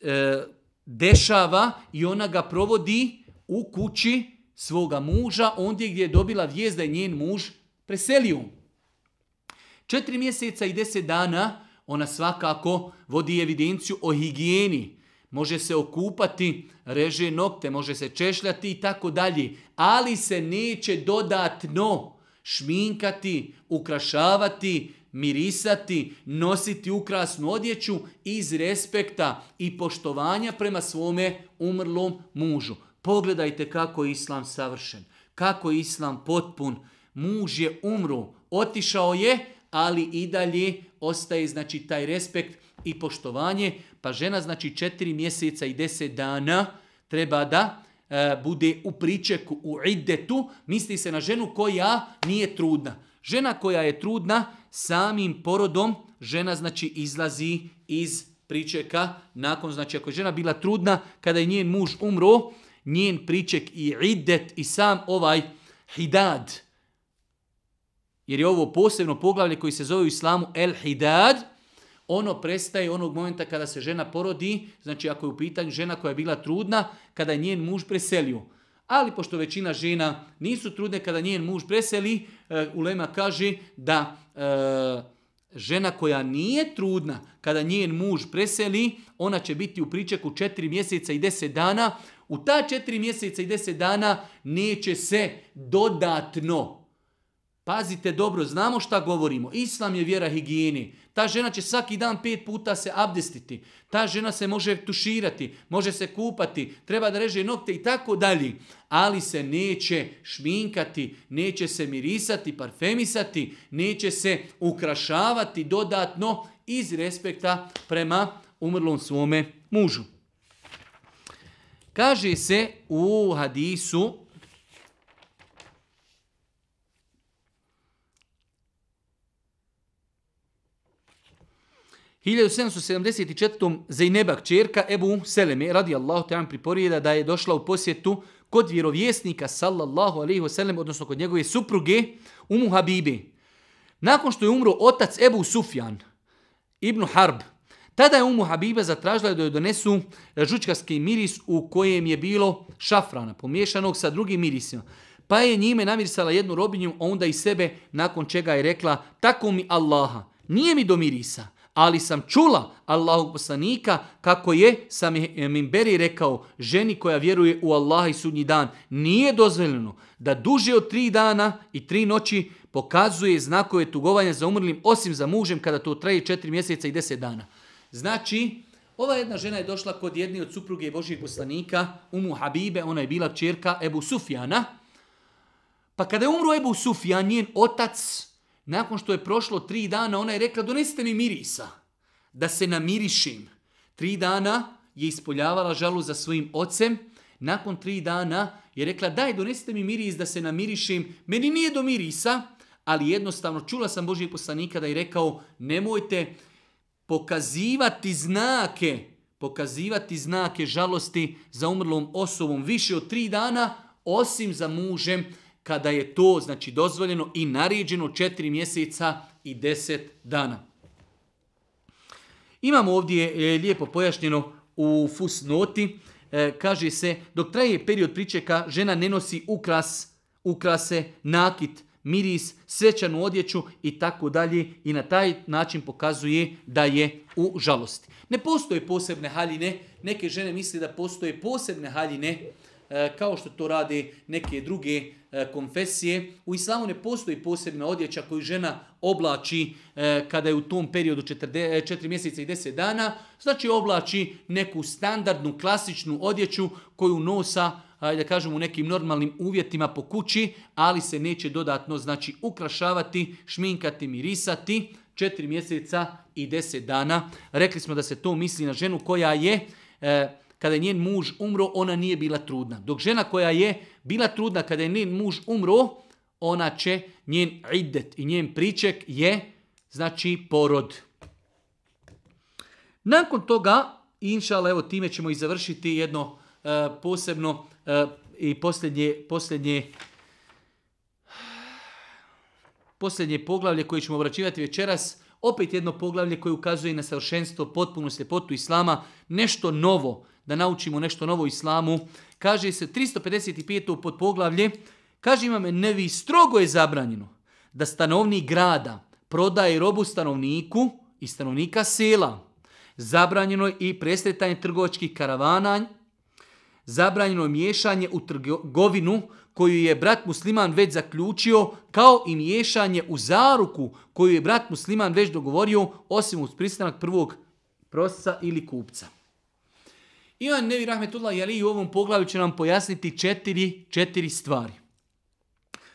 e, dešava i ona ga provodi u kući svoga muža, ondje gdje je dobila vijest da je njen muž preselio. Četiri mjeseca i deset dana ona svakako vodi evidenciju o higijeni. Može se okupati, reže nokte, može se češljati i tako dalje. Ali se neće dodatno šminkati, ukrašavati, mirisati, nositi ukrasnu odjeću iz respekta i poštovanja prema svome umrlom mužu. Pogledajte kako je islam savršen, kako je islam potpun. Muž je umru, otišao je, ali i dalje ostaje znači taj respekt i poštovanje, pa žena znači 4 mjeseca i 10 dana treba da e, bude u pričeku, u idetu, misli se na ženu koja nije trudna. Žena koja je trudna samim porodom, žena znači izlazi iz pričeka nakon, znači ako žena bila trudna, kada je njen muž umro, njen priček i idet i sam ovaj hidad, jer je ovo posebno poglavlje koji se zove u islamu El Hidad, ono prestaje onog momenta kada se žena porodi, znači ako je u pitanju žena koja je bila trudna, kada je njen muž preselio. Ali pošto većina žena nisu trudne kada njen muž preseli, e, Ulema kaže da e, žena koja nije trudna kada njen muž preseli, ona će biti u pričeku 4 mjeseca i 10 dana. U ta 4 mjeseca i 10 dana neće se dodatno Pazite dobro, znamo šta govorimo. Islam je vjera higijeni. Ta žena će svaki dan pet puta se abdestiti. Ta žena se može tuširati, može se kupati, treba da reže nokte i tako dalje. Ali se neće šminkati, neće se mirisati, parfemisati, neće se ukrašavati dodatno iz respekta prema umrlom svome mužu. Kaže se u hadisu 1774. Zainebak čerka Ebu Seleme radi Allahu te priporijeda da je došla u posjetu kod vjerovjesnika sallallahu alaihi wasallam, odnosno kod njegove supruge Umu Habibi. Nakon što je umro otac Ebu Sufjan, Ibnu Harb, tada je Umu Habiba zatražila da joj donesu žučkarski miris u kojem je bilo šafrana, pomiješanog sa drugim mirisima. Pa je njime namirisala jednu robinju, onda i sebe, nakon čega je rekla, tako mi Allaha, nije mi do mirisa, ali sam čula Allahog poslanika kako je sam Mimberi rekao ženi koja vjeruje u Allah i sudnji dan nije dozvoljeno da duže od tri dana i tri noći pokazuje znakove tugovanja za umrlim osim za mužem kada to traje četiri mjeseca i deset dana. Znači, ova jedna žena je došla kod jedne od supruge Božijeg poslanika, Umu Habibe, ona je bila čerka Ebu Sufjana. Pa kada je umro Ebu Sufjan, njen otac, Nakon što je prošlo tri dana, ona je rekla, donesite mi mirisa, da se namirišim. Tri dana je ispoljavala žalu za svojim ocem. Nakon tri dana je rekla, daj, donesite mi miris da se namirišim. Meni nije do mirisa, ali jednostavno čula sam Božije poslanika da je rekao, nemojte pokazivati znake, pokazivati znake žalosti za umrlom osobom više od tri dana, osim za mužem, kada je to znači dozvoljeno i naređeno 4 mjeseca i 10 dana. Imamo ovdje e, lijepo pojašnjeno u fus noti, e, kaže se, dok traje period pričeka, žena ne nosi ukras, ukrase, nakit, miris, svećanu odjeću i tako dalje i na taj način pokazuje da je u žalosti. Ne postoje posebne haljine, neke žene misle da postoje posebne haljine, e, kao što to radi neke druge e, E, konfesije. U islamu ne postoji posebna odjeća koju žena oblači e, kada je u tom periodu 4 e, mjeseca i 10 dana. Znači oblači neku standardnu, klasičnu odjeću koju nosa da kažem, u nekim normalnim uvjetima po kući, ali se neće dodatno znači ukrašavati, šminkati, mirisati 4 mjeseca i 10 dana. Rekli smo da se to misli na ženu koja je... E, kada je njen muž umro, ona nije bila trudna. Dok žena koja je bila trudna kada je njen muž umro, ona će, njen idet i njen priček je, znači, porod. Nakon toga, inšal, evo time ćemo i završiti jedno e, posebno e, i posljednje, posljednje, posljednje poglavlje koje ćemo obraćivati večeras, opet jedno poglavlje koje ukazuje na savršenstvo, potpunu sljepotu islama, nešto novo, da naučimo nešto novo islamu. Kaže se 355. pod poglavlje, kaže imam nevi, strogo je zabranjeno da stanovni grada prodaje robu stanovniku i stanovnika sela. Zabranjeno je i presretanje trgovačkih karavana, zabranjeno je miješanje u trgovinu koju je brat musliman već zaključio, kao i miješanje u zaruku koju je brat musliman već dogovorio, osim uz pristanak prvog prosa ili kupca. 355. Ivan Nevi Rahmetullah Jali u ovom poglavu će nam pojasniti četiri, četiri stvari.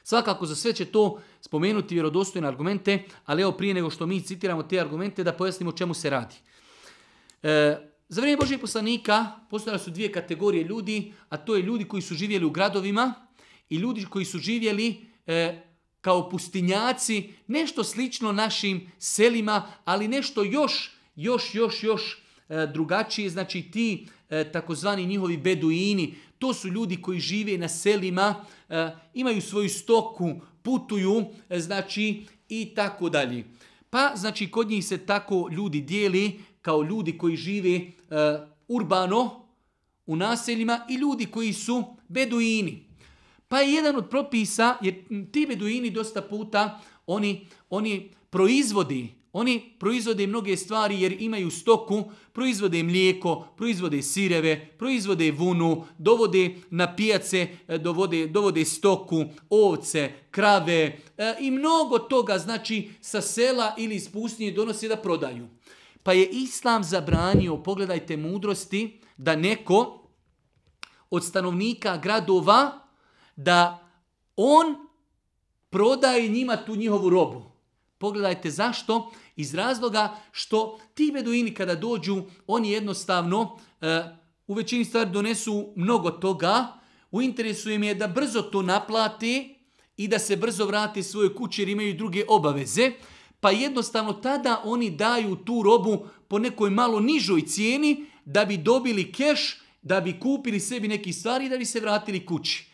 Svakako za sve će to spomenuti vjerodostojne argumente, ali evo prije nego što mi citiramo te argumente da pojasnimo čemu se radi. E, za vrijeme Božeg poslanika postojala su dvije kategorije ljudi, a to je ljudi koji su živjeli u gradovima i ljudi koji su živjeli e, kao pustinjaci, nešto slično našim selima, ali nešto još, još, još, još e, drugačije. Znači ti E, takozvani njihovi beduini, to su ljudi koji žive na selima, e, imaju svoju stoku, putuju, e, znači i tako dalje. Pa znači kod njih se tako ljudi dijeli kao ljudi koji žive urbano u naseljima i ljudi koji su beduini. Pa je jedan od propisa, jer ti beduini dosta puta, oni, oni proizvodi Oni proizvode mnoge stvari jer imaju stoku, proizvode mlijeko, proizvode sireve, proizvode vunu, dovode na pijace, e, dovode, dovode stoku, ovce, krave e, i mnogo toga znači sa sela ili iz pustinje donose da prodaju. Pa je Islam zabranio, pogledajte mudrosti, da neko od stanovnika gradova da on prodaje njima tu njihovu robu. Pogledajte zašto? Zašto? Iz razloga što ti beduini kada dođu, oni jednostavno e, u većini stvari donesu mnogo toga, u interesu im je da brzo to naplati i da se brzo vrati svoje kuće jer imaju druge obaveze, pa jednostavno tada oni daju tu robu po nekoj malo nižoj cijeni da bi dobili keš, da bi kupili sebi neki stvari i da bi se vratili kući.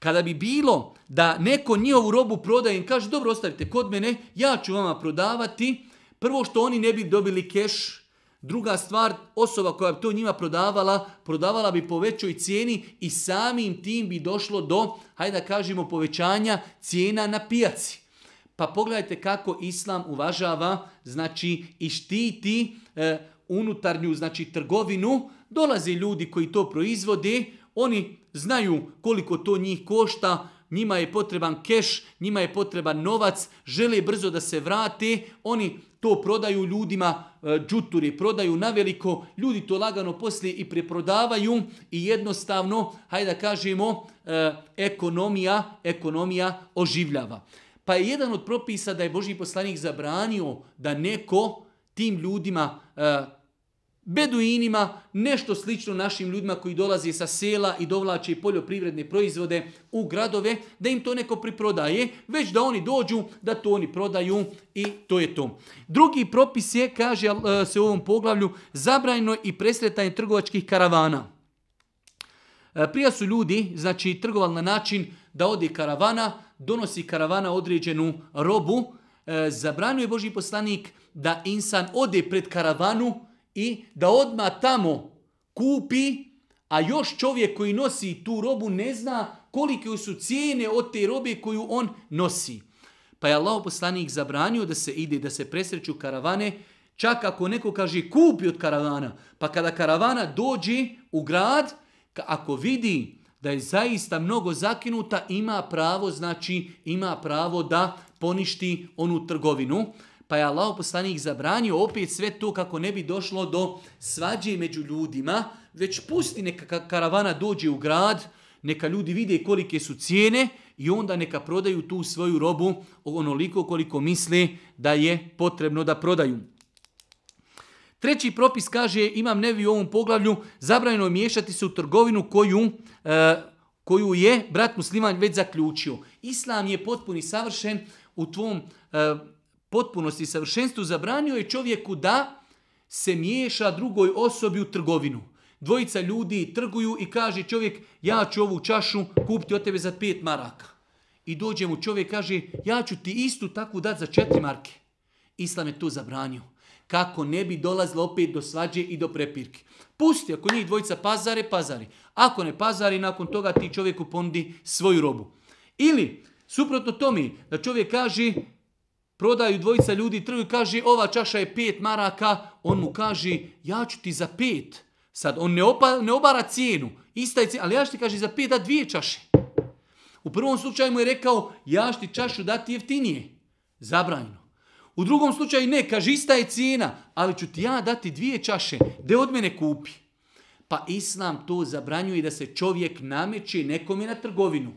Kada bi bilo da neko nije ovu robu prodaje i kaže dobro ostavite kod mene, ja ću vama prodavati, prvo što oni ne bi dobili keš, druga stvar, osoba koja bi to njima prodavala, prodavala bi po većoj cijeni i samim tim bi došlo do, hajde da kažemo, povećanja cijena na pijaci. Pa pogledajte kako Islam uvažava, znači i štiti e, unutarnju, znači trgovinu, dolaze ljudi koji to proizvode, oni znaju koliko to njih košta, njima je potreban keš, njima je potreban novac, žele brzo da se vrate, oni to prodaju ljudima, e, džuturi prodaju na veliko, ljudi to lagano poslije i preprodavaju i jednostavno, hajde da kažemo, e, ekonomija, ekonomija oživljava. Pa je jedan od propisa da je Boži poslanik zabranio da neko tim ljudima e, beduinima, nešto slično našim ljudima koji dolaze sa sela i dovlače poljoprivredne proizvode u gradove, da im to neko priprodaje, već da oni dođu, da to oni prodaju i to je to. Drugi propis je, kaže eh, se u ovom poglavlju, zabrajno i presretanje trgovačkih karavana. Eh, prija su ljudi, znači trgovali na način da ode karavana, donosi karavana određenu robu, eh, zabranio je Boži poslanik da insan ode pred karavanu, i da odma tamo kupi, a još čovjek koji nosi tu robu ne zna kolike su cijene od te robe koju on nosi. Pa je Allah poslanik zabranio da se ide, da se presreću karavane, čak ako neko kaže kupi od karavana, pa kada karavana dođe u grad, ako vidi da je zaista mnogo zakinuta, ima pravo, znači ima pravo da poništi onu trgovinu pa je Allah poslanik zabranio opet sve to kako ne bi došlo do svađe među ljudima, već pusti neka karavana dođe u grad, neka ljudi vide kolike su cijene i onda neka prodaju tu svoju robu onoliko koliko misle da je potrebno da prodaju. Treći propis kaže, imam nevi u ovom poglavlju, zabranjeno je miješati se u trgovinu koju, e, koju je brat musliman već zaključio. Islam je potpuni savršen u tvom e, potpunosti i savršenstvu zabranio je čovjeku da se miješa drugoj osobi u trgovinu. Dvojica ljudi trguju i kaže čovjek ja ću ovu čašu kupiti od tebe za pet maraka. I dođe mu čovjek kaže ja ću ti istu takvu dat za četiri marke. Islam je to zabranio. Kako ne bi dolazilo opet do svađe i do prepirke. Pusti ako njih dvojica pazare, pazari. Ako ne pazari, nakon toga ti čovjeku pondi svoju robu. Ili, suprotno to mi, da čovjek kaže prodaju dvojica ljudi trguju i kaže ova čaša je pet maraka, on mu kaže ja ću ti za pet. Sad on ne, opa, ne obara cijenu, ista je cijena, ali ja ću ti kaže za pet da dvije čaše. U prvom slučaju mu je rekao ja ću ti čašu dati jeftinije, zabranjeno. U drugom slučaju ne, kaže ista je cijena, ali ću ti ja dati dvije čaše, gde od mene kupi. Pa Islam to zabranjuje da se čovjek nameće nekome na trgovinu.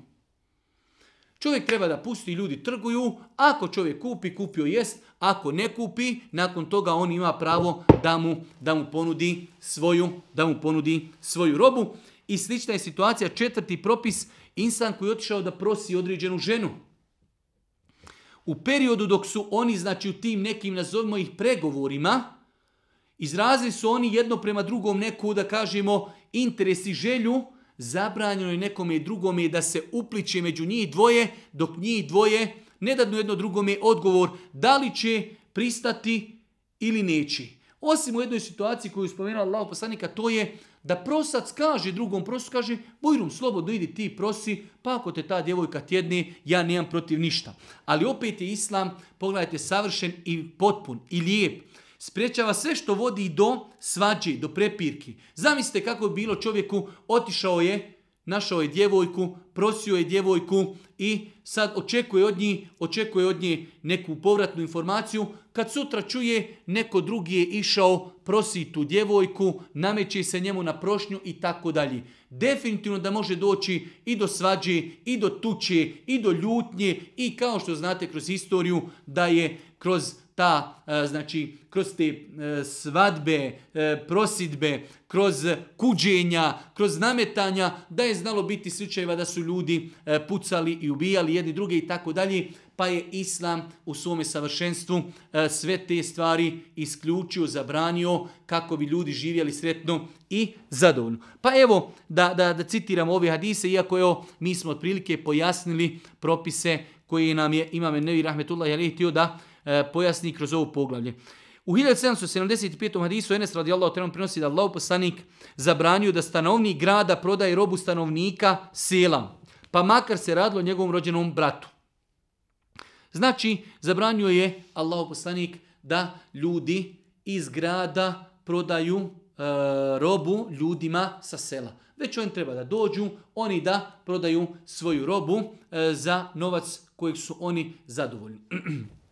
Čovjek treba da pusti, ljudi trguju, ako čovjek kupi, kupio jest, ako ne kupi, nakon toga on ima pravo da mu da mu ponudi svoju, da mu ponudi svoju robu. I slična je situacija, četvrti propis, insan koji je otišao da prosi određenu ženu. U periodu dok su oni, znači u tim nekim, nazovimo ih, pregovorima, izrazili su oni jedno prema drugom neku, da kažemo, interes i želju, zabranjeno je nekome drugome da se upliče među njih dvoje, dok njih dvoje ne dadnu jedno drugome odgovor da li će pristati ili neće. Osim u jednoj situaciji koju je spomenula Allah poslanika, to je da prosac kaže drugom prosu, kaže Bojrum, slobodno idi ti prosi, pa ako te ta djevojka tjedne, ja nemam protiv ništa. Ali opet je Islam, pogledajte, savršen i potpun i lijep spriječava sve što vodi do svađe, do prepirki. Zamislite kako je bilo čovjeku, otišao je, našao je djevojku, prosio je djevojku i sad očekuje od nje, očekuje od nje neku povratnu informaciju. Kad sutra čuje, neko drugi je išao, prosi tu djevojku, nameće se njemu na prošnju i tako dalje. Definitivno da može doći i do svađe, i do tuče, i do ljutnje, i kao što znate kroz istoriju, da je kroz ta, e, znači, kroz te e, svadbe, e, prositbe, kroz kuđenja, kroz nametanja, da je znalo biti svičajeva da su ljudi pucali i ubijali jedni druge i tako dalje, pa je Islam u svome savršenstvu sve te stvari isključio, zabranio, kako bi ljudi živjeli sretno i zadovoljno. Pa evo, da, da, da citiram ove hadise, iako evo, mi smo otprilike pojasnili propise koje nam je imame Nevi Rahmetullah, jer je htio da E, pojasni kroz ovo poglavlje. U 1775. hadisu Enes radijallahu trenom prinosi da Allah poslanik zabranio da stanovni grada prodaje robu stanovnika sela, pa makar se radilo njegovom rođenom bratu. Znači, zabranio je Allah poslanik da ljudi iz grada prodaju e, robu ljudima sa sela. Već on treba da dođu, oni da prodaju svoju robu e, za novac kojeg su oni zadovoljni.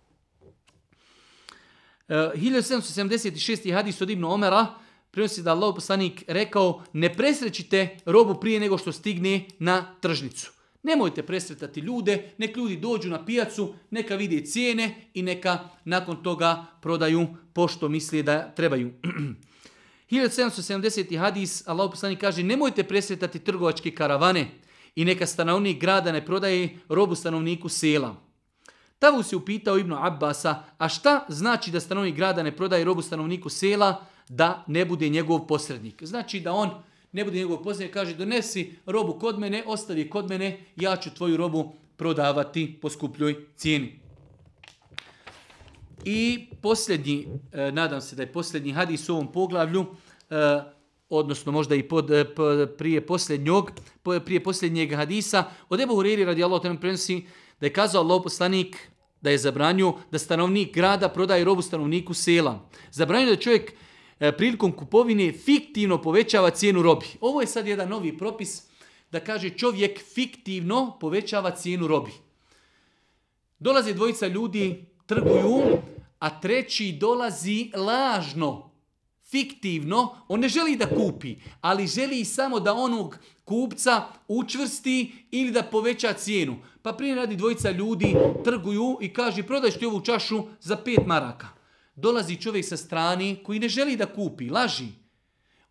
1776. Eh, hadis od Ibnu Omera prinosi da Allah poslanik rekao ne presrećite robu prije nego što stigne na tržnicu. Nemojte presretati ljude, nek ljudi dođu na pijacu, neka vidi cijene i neka nakon toga prodaju pošto misli da trebaju. 1770. hadis Allah poslanik kaže nemojte presretati trgovačke karavane i neka stanovnik grada ne prodaje robu stanovniku selam. Tavu se upitao Ibnu Abbasa, a šta znači da stanovnik grada ne prodaje robu stanovniku sela da ne bude njegov posrednik? Znači da on ne bude njegov posrednik, kaže donesi robu kod mene, ostavi kod mene, ja ću tvoju robu prodavati po skupljoj cijeni. I posljednji, eh, nadam se da je posljednji hadis u ovom poglavlju, eh, odnosno možda i pod, eh, pod prije posljednjog, prije posljednjeg hadisa, od Ebu Huriri radi Allah prenosi da je kazao Allah poslanik, da je zabranio da stanovnik grada prodaje robu stanovniku sela. Zabranio da čovjek e, prilikom kupovine fiktivno povećava cijenu robi. Ovo je sad jedan novi propis da kaže čovjek fiktivno povećava cijenu robi. Dolaze dvojica ljudi, trguju, a treći dolazi lažno, fiktivno. On ne želi da kupi, ali želi samo da onog kupca učvrsti ili da poveća cijenu. Pa prije radi dvojica ljudi trguju i kaže prodaj što ovu čašu za pet maraka. Dolazi čovjek sa strani koji ne želi da kupi, laži.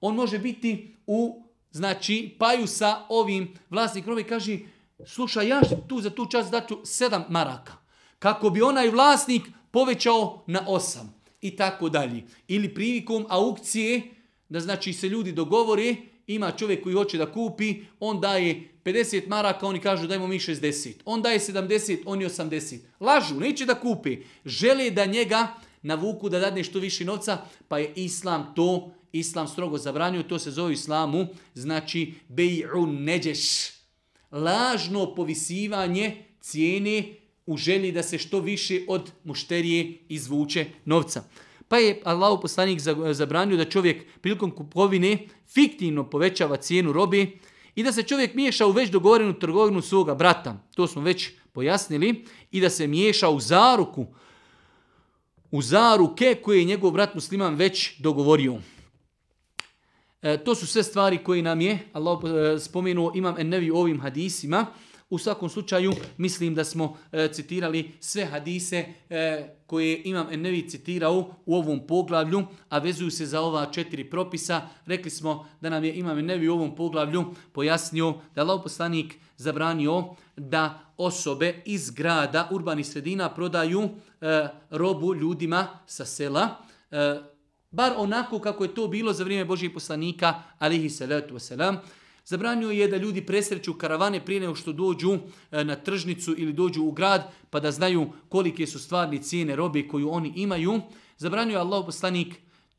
On može biti u znači, paju sa ovim vlasnikom i kaže slušaj ja tu za tu čast daću sedam maraka. Kako bi onaj vlasnik povećao na osam i tako dalje. Ili privikom aukcije da znači se ljudi dogovori ima čovjek koji hoće da kupi, on daje 50 maraka, oni kažu dajmo mi 60. On daje 70, oni 80. Lažu, neće da kupi. Žele da njega navuku da dadne što više novca, pa je islam to, islam strogo zabranio, to se zove islamu, znači bej'u neđeš. Lažno povisivanje cijene u želji da se što više od mušterije izvuče novca pa je Allahu poslanik zabranio da čovjek prilikom kupovine fiktivno povećava cijenu robi i da se čovjek miješa u već dogovorenu trgovinu svoga brata. To smo već pojasnili i da se miješa u zaruku u zaruke koje je njegov brat musliman već dogovorio. E, to su sve stvari koje nam je Allah e, spomenuo imam en nevi ovim hadisima. U svakom slučaju, mislim da smo e, citirali sve hadise e, koje imam Ennevi citirao u ovom poglavlju, a vezuju se za ova četiri propisa. Rekli smo da nam je imam Ennevi u ovom poglavlju pojasnio da je lauposlanik zabranio da osobe iz grada, urbanih sredina, prodaju e, robu ljudima sa sela, e, bar onako kako je to bilo za vrijeme Božih poslanika, alihi salatu wasalam, Zabranio je da ljudi presreću karavane prije nego što dođu e, na tržnicu ili dođu u grad pa da znaju kolike su stvarni cijene robe koju oni imaju. Zabranio je Allah poslanik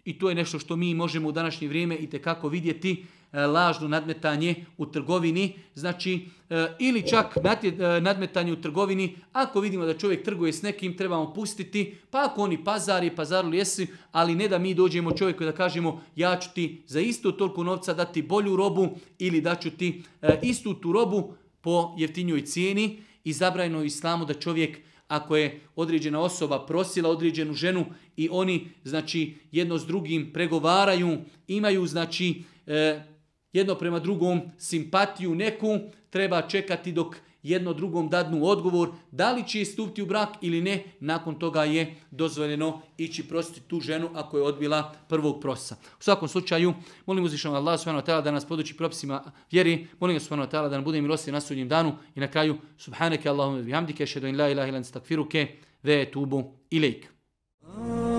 i to je nešto što mi možemo u današnje vrijeme i tekako vidjeti E, lažno nadmetanje u trgovini, znači e, ili čak e, nadmetanje u trgovini, ako vidimo da čovjek trguje s nekim, trebamo pustiti, pa ako oni pazari, pazaru jesi, ali ne da mi dođemo čovjeku da kažemo ja ću ti za istu toliko novca dati bolju robu ili da ću ti istu tu robu po jeftinjoj cijeni i zabrajno islamu da čovjek ako je određena osoba prosila određenu ženu i oni znači jedno s drugim pregovaraju, imaju znači jedno prema drugom simpatiju neku, treba čekati dok jedno drugom dadnu odgovor da li će istupiti u brak ili ne, nakon toga je dozvoljeno ići prostiti tu ženu ako je odbila prvog prosa. U svakom slučaju, molim uzvišenog Allah subhanahu wa ta'ala da nas podući propisima vjeri, molim ga subhanahu wa ta'ala da nam bude milosti na sudnjem danu i na kraju, subhaneke Allahumme bihamdike, šedo in la ilaha ilan stakfiruke, ve tubu ilik. Oh.